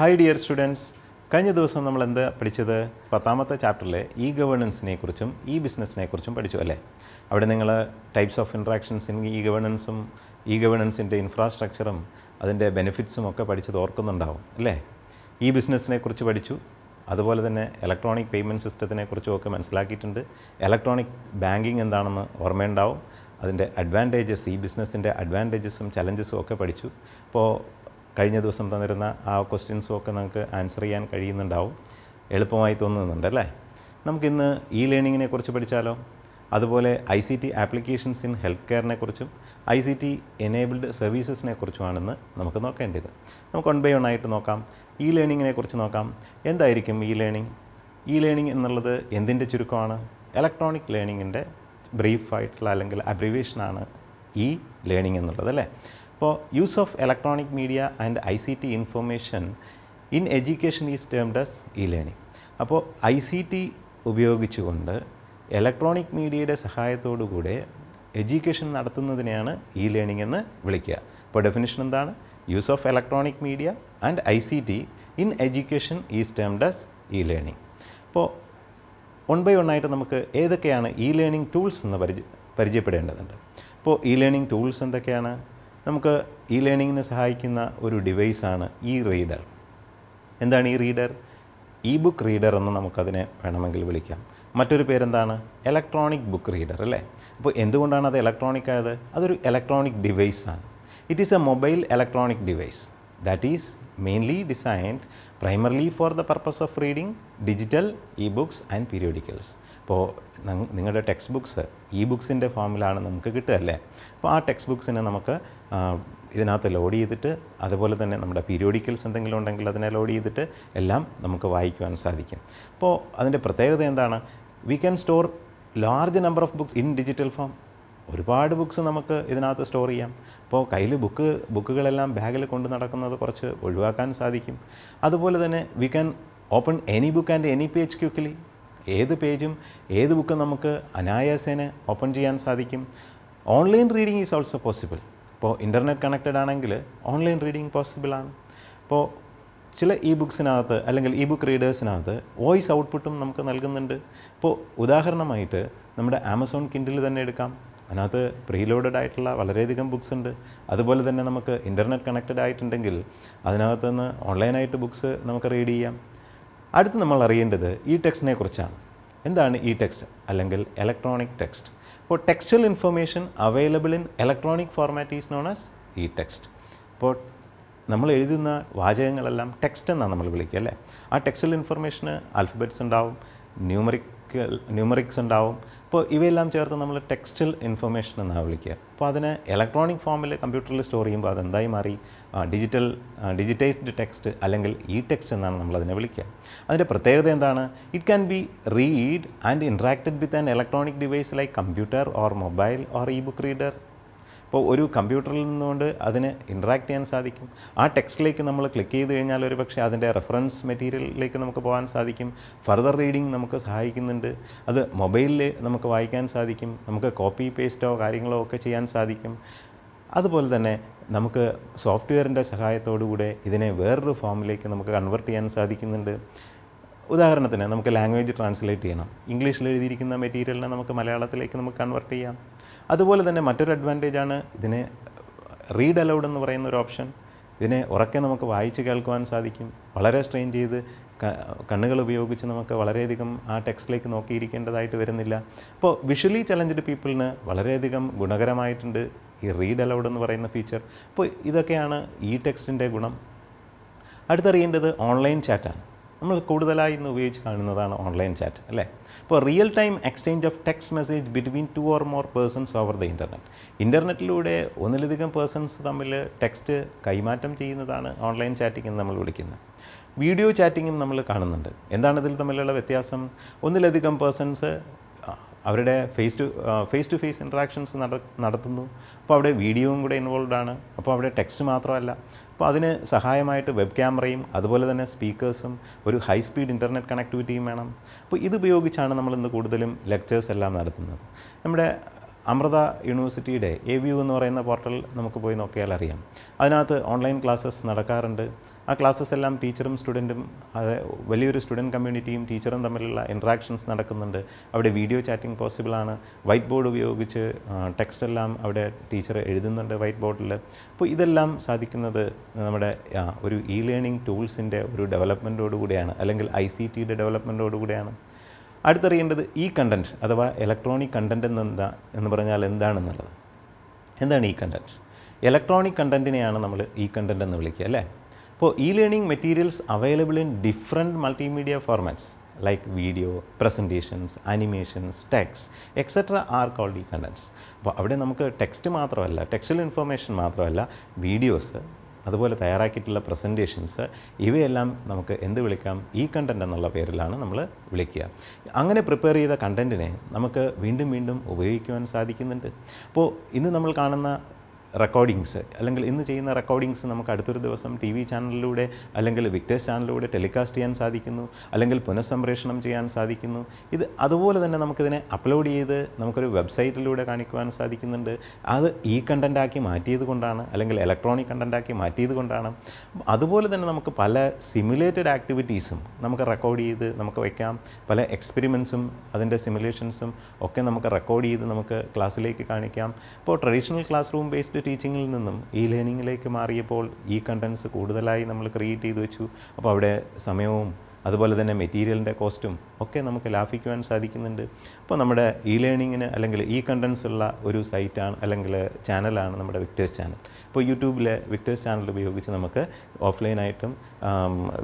hi dear students കഴിഞ്ഞ ദിവസം നമ്മൾ എന്താ പഠിച്ചത് പത്താമത്തെ ചാപ്റ്ററിലെ ഇ ഗവേണൻസിനെ കുറിച്ചും ഇ ബിസിനസ്സിനെ കുറിച്ചും പഠിച്ചു അല്ലേ അവിടെ നിങ്ങൾ types of interactions in e ഗവേണൻസും ഇ ഗവേണൻസിൻ്റെ ഇൻഫ്രാസ്ട്രക്ചറും അതിൻ്റെ ബെനിഫിറ്റ്സും ഒക്കെ പഠിച്ചത് ഓർക്കുന്നുണ്ടാവും അല്ലേ ഇ ബിസിനസ്സിനെ കുറിച്ച് പഠിച്ചു അതുപോലെ തന്നെ ഇലക്ട്രോണിക് പേയ്മെൻറ്റ് സിസ്റ്റത്തിനെ കുറിച്ചും ഒക്കെ മനസ്സിലാക്കിയിട്ടുണ്ട് ഇലക്ട്രോണിക് ബാങ്കിങ് എന്താണെന്ന് ഓർമ്മയുണ്ടാവും അതിൻ്റെ അഡ്വാൻറ്റേജസ് ഈ ബിസിനസ്സിൻ്റെ അഡ്വാൻറ്റേജസും ചലഞ്ചസും ഒക്കെ പഠിച്ചു അപ്പോൾ കഴിഞ്ഞ ദിവസം തന്നിരുന്ന ആ ക്വസ്റ്റ്യൻസും ഒക്കെ നമുക്ക് ആൻസർ ചെയ്യാൻ കഴിയുന്നുണ്ടാവും എളുപ്പമായി തോന്നുന്നുണ്ടല്ലേ നമുക്കിന്ന് ഇ ലേണിങ്ങിനെ കുറിച്ച് പഠിച്ചാലോ അതുപോലെ I C T applications in health കെയറിനെ കുറിച്ചും ഐ സി ടി എനേബിൾഡ് സർവീസസിനെ കുറിച്ചുമാണെന്ന് നമുക്ക് നോക്കേണ്ടത് നമുക്ക് വൺ ബൈ വൺ ആയിട്ട് നോക്കാം ഇ ലേണിങ്ങിനെ കുറിച്ച് നോക്കാം എന്തായിരിക്കും ഇ ലേണിംഗ് ഇ ലേണിംഗ് എന്നുള്ളത് എന്തിൻ്റെ ചുരുക്കമാണ് ഇലക്ട്രോണിക് ലേണിങ്ങിൻ്റെ ബ്രീഫായിട്ടുള്ള അല്ലെങ്കിൽ അബ്രിവേഷനാണ് ഇ ലേണിംഗ് എന്നുള്ളത് അല്ലേ of electronic media and I C T information in education is termed as e learning അപ്പോൾ ഐ സി ടി ഉപയോഗിച്ചുകൊണ്ട് ഇലക്ട്രോണിക് മീഡിയയുടെ സഹായത്തോടുകൂടെ എഡ്യൂക്കേഷൻ നടത്തുന്നതിനെയാണ് ഇ ലേണിംഗ് എന്ന് വിളിക്കുക അപ്പോൾ ഡെഫിനിഷൻ എന്താണ് use of electronic media and I C T in education is termed as e learning അപ്പോൾ വൺ ബൈ വൺ ആയിട്ട് നമുക്ക് ഏതൊക്കെയാണ് ഇ ലേണിംഗ് ടൂൾസ് എന്ന് പരിചയ പരിചയപ്പെടേണ്ടതുണ്ട് അപ്പോൾ ഇ ലേണിംഗ് ടൂൾസ് എന്തൊക്കെയാണ് നമുക്ക് ഈ ലേണിങ്ങിന് സഹായിക്കുന്ന ഒരു ഡിവൈസാണ് ഇ റീഡർ എന്താണ് ഈ റീഡർ ഇ ബുക്ക് റീഡർ എന്ന് നമുക്കതിനെ വേണമെങ്കിൽ വിളിക്കാം മറ്റൊരു പേരെന്താണ് ഇലക്ട്രോണിക് ബുക്ക് റീഡർ അല്ലേ അപ്പോൾ എന്തുകൊണ്ടാണ് അത് ഇലക്ട്രോണിക് ആയത് അതൊരു ഇലക്ട്രോണിക് ഡിവൈസാണ് it is a mobile electronic device that is mainly designed primarily for the purpose of reading digital e books and periodicals അപ്പോൾ നിങ്ങളുടെ ടെക്സ്റ്റ് ബുക്സ് ഇ ബുക്സിൻ്റെ ഫോമിലാണ് നമുക്ക് കിട്ടുക അല്ലേ അപ്പോൾ ആ ടെക്സ്റ്റ് ബുക്സിനെ നമുക്ക് ഇതിനകത്ത് ലോഡ് ചെയ്തിട്ട് അതുപോലെ തന്നെ നമ്മുടെ പീരിയോഡിക്കൽസ് എന്തെങ്കിലും ഉണ്ടെങ്കിൽ അതിനെ ലോഡ് ചെയ്തിട്ട് എല്ലാം നമുക്ക് വായിക്കുവാൻ സാധിക്കും അപ്പോൾ അതിൻ്റെ പ്രത്യേകത എന്താണ് we can store large number of books in digital form ഒരുപാട് ബുക്ക്സ് നമുക്ക് ഇതിനകത്ത് സ്റ്റോർ ചെയ്യാം അപ്പോൾ കയ്യിൽ ബുക്ക് ബുക്കുകളെല്ലാം ബാഗിൽ കൊണ്ട് നടക്കുന്നത് കുറച്ച് ഒഴിവാക്കാൻ സാധിക്കും അതുപോലെ തന്നെ we can open any book and any page quickly ഏത് പേജും ഏത് ബുക്കും നമുക്ക് അനായാസേന ഓപ്പൺ ചെയ്യാൻ സാധിക്കും online reading is also possible ഇപ്പോൾ ഇൻ്റർനെറ്റ് കണക്റ്റഡ് ആണെങ്കിൽ ഓൺലൈൻ റീഡിങ് പോസിബിളാണ് അപ്പോൾ ചില ഇ ബുക്സിനകത്ത് അല്ലെങ്കിൽ ഇ ബുക്ക് റീഡേഴ്സിനകത്ത് വോയിസ് ഔട്ട്പുട്ടും നമുക്ക് നൽകുന്നുണ്ട് ഇപ്പോൾ ഉദാഹരണമായിട്ട് നമ്മുടെ ആമസോൺ കിൻഡിൽ തന്നെ എടുക്കാം അതിനകത്ത് പ്രീലോഡഡ് ആയിട്ടുള്ള വളരെയധികം ബുക്സ് ഉണ്ട് അതുപോലെ തന്നെ നമുക്ക് ഇൻ്റർനെറ്റ് കണക്റ്റഡ് ആയിട്ടുണ്ടെങ്കിൽ അതിനകത്തുനിന്ന് ഓൺലൈനായിട്ട് ബുക്സ് നമുക്ക് റീഡ് ചെയ്യാം അടുത്ത് നമ്മൾ അറിയേണ്ടത് ഇ ടെക്സ്റ്റിനെ കുറിച്ചാണ് എന്താണ് ഈ ടെക്സ്റ്റ് അല്ലെങ്കിൽ ഇലക്ട്രോണിക് ടെക്സ്റ്റ് ഇപ്പോൾ textual information available in electronic format is known as e text ഇപ്പോൾ നമ്മൾ എഴുതുന്ന വാചകങ്ങളെല്ലാം ടെക്സ്റ്റ് എന്നാണ് നമ്മൾ വിളിക്കുക അല്ലേ ആ ടെക്സ്റ്റൽ ഇൻഫർമേഷന് ആൽഫബറ്റ്സ് ഉണ്ടാവും ന്യൂമറിക്കൽ ന്യൂമറിക്സ് ഉണ്ടാവും അപ്പോൾ ഇവയെല്ലാം ചേർത്ത് നമ്മൾ ടെക്സ്റ്റൽ ഇൻഫർമേഷൻ എന്നാണ് വിളിക്കുക അപ്പോൾ അതിനെ ഇലക്ട്രോണിക് ഫോമിൽ കമ്പ്യൂട്ടറിൽ സ്റ്റോർ ചെയ്യുമ്പോൾ അതെന്തായി മാറി ഡിജിറ്റൽ ഡിജിറ്റൈസ്ഡ് ടെക്സ്റ്റ് അല്ലെങ്കിൽ ഇ ടെക്സ്റ്റ് എന്നാണ് നമ്മൾ അതിനെ വിളിക്കുക അതിൻ്റെ പ്രത്യേകത എന്താണ് it can be read and interacted with an electronic device like computer or mobile or e book reader ഇപ്പോൾ ഒരു കമ്പ്യൂട്ടറിൽ നിന്നുകൊണ്ട് അതിന് ഇൻട്രാക്ട് ചെയ്യാൻ സാധിക്കും ആ ടെക്സ്റ്റിലേക്ക് നമ്മൾ ക്ലിക്ക് ചെയ്ത് കഴിഞ്ഞാൽ ഒരു പക്ഷേ അതിൻ്റെ റെഫറൻസ് മെറ്റീരിയലിലേക്ക് നമുക്ക് പോകാൻ സാധിക്കും ഫർദർ റീഡിങ് നമുക്ക് സഹായിക്കുന്നുണ്ട് അത് മൊബൈലിൽ നമുക്ക് വായിക്കാൻ സാധിക്കും നമുക്ക് കോപ്പി പേസ്റ്റോ കാര്യങ്ങളോ ഒക്കെ ചെയ്യാൻ സാധിക്കും അതുപോലെ തന്നെ നമുക്ക് സോഫ്റ്റ്വെയറിൻ്റെ സഹായത്തോടുകൂടെ ഇതിനെ വേറൊരു ഫോമിലേക്ക് നമുക്ക് കൺവെർട്ട് ചെയ്യാൻ സാധിക്കുന്നുണ്ട് ഉദാഹരണത്തിന് നമുക്ക് ലാംഗ്വേജ് ട്രാൻസ്ലേറ്റ് ചെയ്യണം ഇംഗ്ലീഷിൽ എഴുതിയിരിക്കുന്ന മെറ്റീരിയലിനെ നമുക്ക് മലയാളത്തിലേക്ക് നമുക്ക് കൺവെർട്ട് ചെയ്യാം അതുപോലെ തന്നെ മറ്റൊരു അഡ്വാൻറ്റേജാണ് ഇതിന് റീഡ് അലൗഡ് എന്ന് പറയുന്ന ഒരു ഓപ്ഷൻ ഇതിനെ ഉറക്കെ നമുക്ക് വായിച്ച് കേൾക്കുവാൻ സാധിക്കും വളരെ സ്ട്രെയിൻ ചെയ്ത് കണ്ണുകൾ ഉപയോഗിച്ച് നമുക്ക് വളരെയധികം ആ ടെക്സ്റ്റിലേക്ക് നോക്കിയിരിക്കേണ്ടതായിട്ട് വരുന്നില്ല അപ്പോൾ വിഷ്വലി ചലഞ്ചഡ് പീപ്പിളിന് വളരെയധികം ഗുണകരമായിട്ടുണ്ട് ഈ റീഡ് അലൗഡ് എന്ന് പറയുന്ന ഫീച്ചർ അപ്പോൾ ഇതൊക്കെയാണ് ഈ ടെക്സ്റ്റിൻ്റെ ഗുണം അടുത്തറിയേണ്ടത് ഓൺലൈൻ ചാറ്റാണ് നമ്മൾ കൂടുതലായി ഇന്ന് ഉപയോഗിച്ച് കാണുന്നതാണ് ഓൺലൈൻ ചാറ്റ് അല്ലേ ഇപ്പോൾ real time exchange of text message between two or more persons over the internet ഇൻ്റർനെറ്റിലൂടെ ഒന്നിലധികം പേഴ്സൺസ് തമ്മിൽ ടെക്സ്റ്റ് കൈമാറ്റം ചെയ്യുന്നതാണ് ഓൺലൈൻ ചാറ്റിംഗ് എന്ന് നമ്മൾ വിളിക്കുന്നത് വീഡിയോ ചാറ്റിങ്ങും നമ്മൾ കാണുന്നുണ്ട് എന്താണ് ഇതിൽ തമ്മിലുള്ള വ്യത്യാസം ഒന്നിലധികം പേഴ്സൺസ് അവരുടെ face to face to face interactions നടത്തുന്നു അപ്പോൾ അവിടെ വീഡിയോയും കൂടെ ഇൻവോൾവ് ആണ് അപ്പോൾ അവിടെ ടെക്സ്റ്റ് മാത്രമല്ല അപ്പോൾ അതിന് സഹായമായിട്ട് വെബ് ക്യാമറയും അതുപോലെ തന്നെ സ്പീക്കേഴ്സും ഒരു ഹൈ സ്പീഡ് ഇൻ്റർനെറ്റ് കണക്ടിവിറ്റിയും വേണം അപ്പോൾ ഇതുപയോഗിച്ചാണ് നമ്മൾ ഇന്ന് കൂടുതലും ലെക്ചേഴ്സ് എല്ലാം നടത്തുന്നത് നമ്മുടെ അമൃത യൂണിവേഴ്സിറ്റിയുടെ എ വ്യൂ എന്ന് പറയുന്ന പോർട്ടൽ നമുക്ക് പോയി നോക്കിയാൽ അറിയാം അതിനകത്ത് ഓൺലൈൻ ക്ലാസ്സസ് നടക്കാറുണ്ട് ആ ക്ലാസ്സസ് എല്ലാം ടീച്ചറും സ്റ്റുഡൻറ്റും അത് വലിയൊരു സ്റ്റുഡൻറ്റ് കമ്മ്യൂണിറ്റിയും ടീച്ചറും തമ്മിലുള്ള ഇൻട്രാക്ഷൻസ് നടക്കുന്നുണ്ട് അവിടെ വീഡിയോ ചാറ്റിംഗ് പോസിബിളാണ് വൈറ്റ് ബോർഡ് ഉപയോഗിച്ച് ടെക്സ്റ്റ് എല്ലാം അവിടെ ടീച്ചർ എഴുതുന്നുണ്ട് വൈറ്റ് ബോർഡിൽ അപ്പോൾ ഇതെല്ലാം സാധിക്കുന്നത് നമ്മുടെ ഒരു ഇ ലേണിംഗ് ടൂൾസിൻ്റെ ഒരു ഡെവലപ്മെൻറ്റോടുകൂടിയാണ് അല്ലെങ്കിൽ ഐ സി ടിയുടെ ഡെവലപ്മെൻറ്റോടുകൂടിയാണ് അടുത്തറിയേണ്ടത് ഈ കണ്ടൻറ്റ് അഥവാ ഇലക്ട്രോണിക് കണ്ടൻറ്റ് എന്താ എന്ന് പറഞ്ഞാൽ എന്താണെന്നുള്ളത് എന്താണ് ഈ കണ്ടൻറ്റ് ഇലക്ട്രോണിക് കണ്ടൻറ്റിനെയാണ് നമ്മൾ ഈ കണ്ടൻറ്റ് എന്ന് വിളിക്കുക അല്ലേ അപ്പോൾ e learning materials available in different multimedia formats like video presentations animations text etcetera are called e contents അപ്പോൾ അവിടെ നമുക്ക് ടെക്സ്റ്റ് മാത്രമല്ല ടെക്സ്റ്റിൽ ഇൻഫർമേഷൻ മാത്രമല്ല വീഡിയോസ് അതുപോലെ തയ്യാറാക്കിയിട്ടുള്ള പ്രസൻറ്റേഷൻസ് ഇവയെല്ലാം നമുക്ക് എന്ത് വിളിക്കാം ഈ കണ്ടൻറ് എന്നുള്ള പേരിലാണ് നമ്മൾ വിളിക്കുക അങ്ങനെ പ്രിപ്പയർ ചെയ്ത കണ്ടൻറ്റിനെ നമുക്ക് വീണ്ടും വീണ്ടും ഉപയോഗിക്കുവാൻ സാധിക്കുന്നുണ്ട് അപ്പോൾ ഇന്ന് നമ്മൾ കാണുന്ന റെക്കോർഡിങ്സ് അല്ലെങ്കിൽ ഇന്ന് ചെയ്യുന്ന റെക്കോർഡിങ്സ് നമുക്ക് അടുത്തൊരു ദിവസം ടി വി ചാനലിലൂടെ അല്ലെങ്കിൽ വിക്ടേഴ്സ് ചാനലിലൂടെ ടെലികാസ്റ്റ് ചെയ്യാൻ സാധിക്കുന്നു അല്ലെങ്കിൽ പുനഃസംപ്രേഷണം ചെയ്യാൻ സാധിക്കുന്നു ഇത് അതുപോലെ തന്നെ നമുക്കിതിനെ അപ്ലോഡ് ചെയ്ത് നമുക്കൊരു വെബ്സൈറ്റിലൂടെ കാണിക്കുവാൻ സാധിക്കുന്നുണ്ട് അത് ഈ കണ്ടൻ്റാക്കി മാറ്റിയത് കൊണ്ടാണ് അല്ലെങ്കിൽ ഇലക്ട്രോണിക് കണ്ടൻ്റാക്കി മാറ്റിയത് കൊണ്ടാണ് അതുപോലെ തന്നെ നമുക്ക് പല സിമുലേറ്റഡ് ആക്ടിവിറ്റീസും നമുക്ക് റെക്കോർഡ് ചെയ്ത് നമുക്ക് വയ്ക്കാം പല എക്സ്പെരിമെൻസും അതിൻ്റെ സിമുലേഷൻസും ഒക്കെ നമുക്ക് റെക്കോർഡ് ചെയ്ത് നമുക്ക് ക്ലാസ്സിലേക്ക് കാണിക്കാം ഇപ്പോൾ traditional class room based script ടീച്ചിങ്ങിൽ നിന്നും ഈ ലേണിങ്ങിലേക്ക് മാറിയപ്പോൾ ഈ കണ്ടൻസ് കൂടുതലായി നമ്മൾ ക്രിയേറ്റ് ചെയ്ത് വെച്ചു അപ്പോൾ അവിടെ സമയവും അതുപോലെ തന്നെ മെറ്റീരിയലിൻ്റെ കോസ്റ്റും ഒക്കെ നമുക്ക് ലാഭിക്കുവാൻ സാധിക്കുന്നുണ്ട് അപ്പോൾ നമ്മുടെ ഇ ലേണിങ്ങിന് അല്ലെങ്കിൽ ഈ കണ്ടൻസ് ഉള്ള ഒരു സൈറ്റാണ് അല്ലെങ്കിൽ ചാനലാണ് നമ്മുടെ വിക്ടേഴ്സ് ചാനൽ ഇപ്പോൾ യൂട്യൂബിലെ വിക്ടേഴ്സ് ചാനൽ ഉപയോഗിച്ച് നമുക്ക് ഓഫ്ലൈനായിട്ടും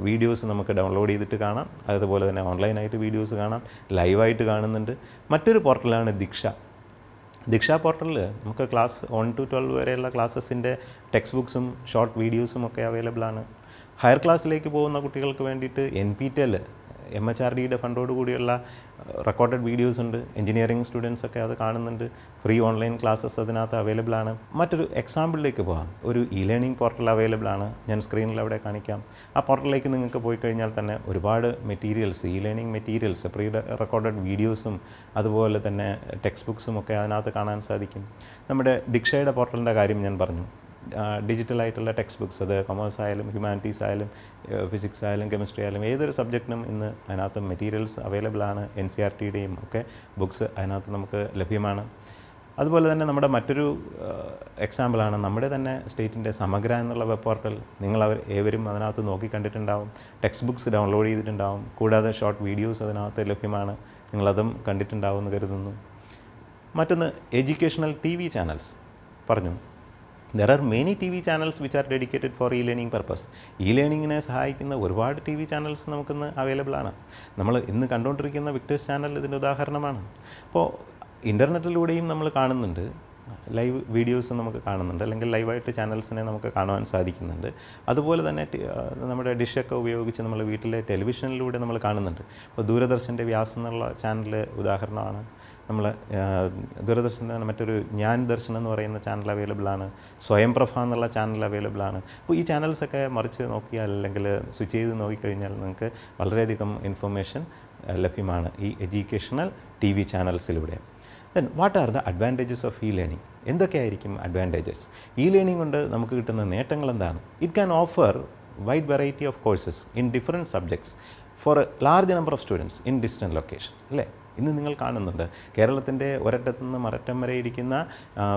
വീഡിയോസ് നമുക്ക് ഡൗൺലോഡ് ചെയ്തിട്ട് കാണാം അതുപോലെ തന്നെ ഓൺലൈനായിട്ട് വീഡിയോസ് കാണാം ലൈവായിട്ട് കാണുന്നുണ്ട് മറ്റൊരു പോർട്ടലാണ് ദീക്ഷ ദീക്ഷ പോർട്ടലിൽ നമുക്ക് ക്ലാസ് വൺ ടു ട്വൽവ് വരെയുള്ള ക്ലാസ്സസിൻ്റെ ടെക്സ്റ്റ് ബുക്സും ഷോർട്ട് വീഡിയോസും ഒക്കെ അവൈലബിൾ ആണ് ഹയർ ക്ലാസ്സിലേക്ക് പോകുന്ന കുട്ടികൾക്ക് വേണ്ടിയിട്ട് N P T E L H H R ഫണ്ടോടുകൂടിയുള്ള കൂടിയുള്ള റെക്കോർഡഡ് വീഡിയോസ് ഉണ്ട് എഞ്ചിനീയറിംഗ് സ്റ്റുഡൻസ് ഒക്കെ അത് കാണുന്നുണ്ട് ഫ്രീ ഓൺലൈൻ ക്ലാസ്സസ് അതിനകത്ത് അവൈലബിൾ ആണ് മറ്റൊരു എക്സാമ്പിളിലേക്ക് പോകാം ഒരു ഇ ലേണിംഗ് പോർട്ടൽ അവൈലബിൾ ആണ് ഞാൻ സ്ക്രീനിൽ അവിടെ കാണിക്കാം ആ പോർട്ടലിലേക്ക് നിങ്ങൾക്ക് പോയി കഴിഞ്ഞാൽ തന്നെ ഒരുപാട് materials e learning materials pre recorded വീഡിയോസും അതുപോലെ തന്നെ ടെക്സ്റ്റ് ബുക്സും ഒക്കെ അതിനകത്ത് കാണാൻ സാധിക്കും നമ്മുടെ ദിക്ഷയുടെ പോർട്ടലിൻ്റെ കാര്യം ഞാൻ പറഞ്ഞു ഡിജിറ്റലായിട്ടുള്ള ടെക്സ്റ്റ് ബുക്ക്സ് അത് കൊമേഴ്സ് ആയാലും ഹ്യൂമാനിറ്റീസ് ആയാലും ഫിസിക്സ് ആയാലും കെമിസ്ട്രി ആയാലും ഏതൊരു സബ്ജക്റ്റിനും ഇന്ന് അതിനകത്ത് മെറ്റീരിയൽസ് അവൈലബിൾ ആണ് എൻ സി ആർ ടിയുടെയും ഒക്കെ ബുക്ക്സ് അതിനകത്ത് നമുക്ക് ലഭ്യമാണ് അതുപോലെ തന്നെ നമ്മുടെ മറ്റൊരു എക്സാമ്പിളാണ് നമ്മുടെ തന്നെ സ്റ്റേറ്റിൻ്റെ സമഗ്ര എന്നുള്ള വെബ് പോർട്ടൽ നിങ്ങൾ അവർ ഏവരും അതിനകത്ത് നോക്കി കണ്ടിട്ടുണ്ടാവും ടെക്സ്റ്റ് ബുക്ക്സ് ഡൗൺലോഡ് ചെയ്തിട്ടുണ്ടാവും കൂടാതെ ഷോർട്ട് വീഡിയോസ് അതിനകത്ത് ലഭ്യമാണ് നിങ്ങളതും കണ്ടിട്ടുണ്ടാവുമെന്ന് കരുതുന്നു മറ്റൊന്ന് എഡ്യൂക്കേഷണൽ ടി വി ചാനൽസ് പറഞ്ഞു there are many T V channels which are dedicated for e learning purpose e ലേണിങ്ങിനെ സഹായിക്കുന്ന ഒരുപാട് ടി വി ചാനൽസ് നമുക്കിന്ന് അവൈലബിൾ ആണ് നമ്മൾ ഇന്ന് കണ്ടുകൊണ്ടിരിക്കുന്ന വിക്ടേഴ്സ് ചാനൽ ഇതിൻ്റെ ഉദാഹരണമാണ് അപ്പോൾ ഇൻ്റർനെറ്റിലൂടെയും നമ്മൾ കാണുന്നുണ്ട് ലൈവ് വീഡിയോസ് നമുക്ക് കാണുന്നുണ്ട് അല്ലെങ്കിൽ ലൈവായിട്ട് ചാനൽസിനെ നമുക്ക് കാണുവാൻ സാധിക്കുന്നുണ്ട് അതുപോലെ തന്നെ നമ്മുടെ ഡിഷൊക്കെ ഉപയോഗിച്ച് നമ്മൾ വീട്ടിലെ ടെലിവിഷനിലൂടെ നമ്മൾ കാണുന്നുണ്ട് ഇപ്പോൾ ദൂരദർശൻ്റെ വ്യാസം എന്നുള്ള ചാനൽ ഉദാഹരണമാണ് നമ്മൾ തന്നെ മറ്റൊരു ഞാൻ ദർശനം എന്ന് പറയുന്ന ചാനൽ അവൈലബിൾ ആണ് പ്രഭ എന്നുള്ള ചാനൽ അവൈലബിൾ ആണ് അപ്പോൾ ഈ ചാനൽസൊക്കെ മറിച്ച് നോക്കിയാൽ അല്ലെങ്കിൽ സ്വിച്ച് ചെയ്ത് നോക്കിക്കഴിഞ്ഞാൽ നിങ്ങൾക്ക് വളരെയധികം ഇൻഫർമേഷൻ ലഭ്യമാണ് ഈ എഡ്യൂക്കേഷണൽ ടി വി ചാനൽസിലൂടെ then what are the advantages of e learning എന്തൊക്കെയായിരിക്കും അഡ്വാൻറ്റേജസ് ഇ ലേണിംഗ് കൊണ്ട് നമുക്ക് കിട്ടുന്ന നേട്ടങ്ങൾ എന്താണ് it can offer wide variety of courses in different subjects for a large number of students in distant location അല്ലേ ഇന്ന് നിങ്ങൾ കാണുന്നുണ്ട് കേരളത്തിൻ്റെ ഒരറ്റത്തു നിന്ന് മരറ്റം വരെ ഇരിക്കുന്ന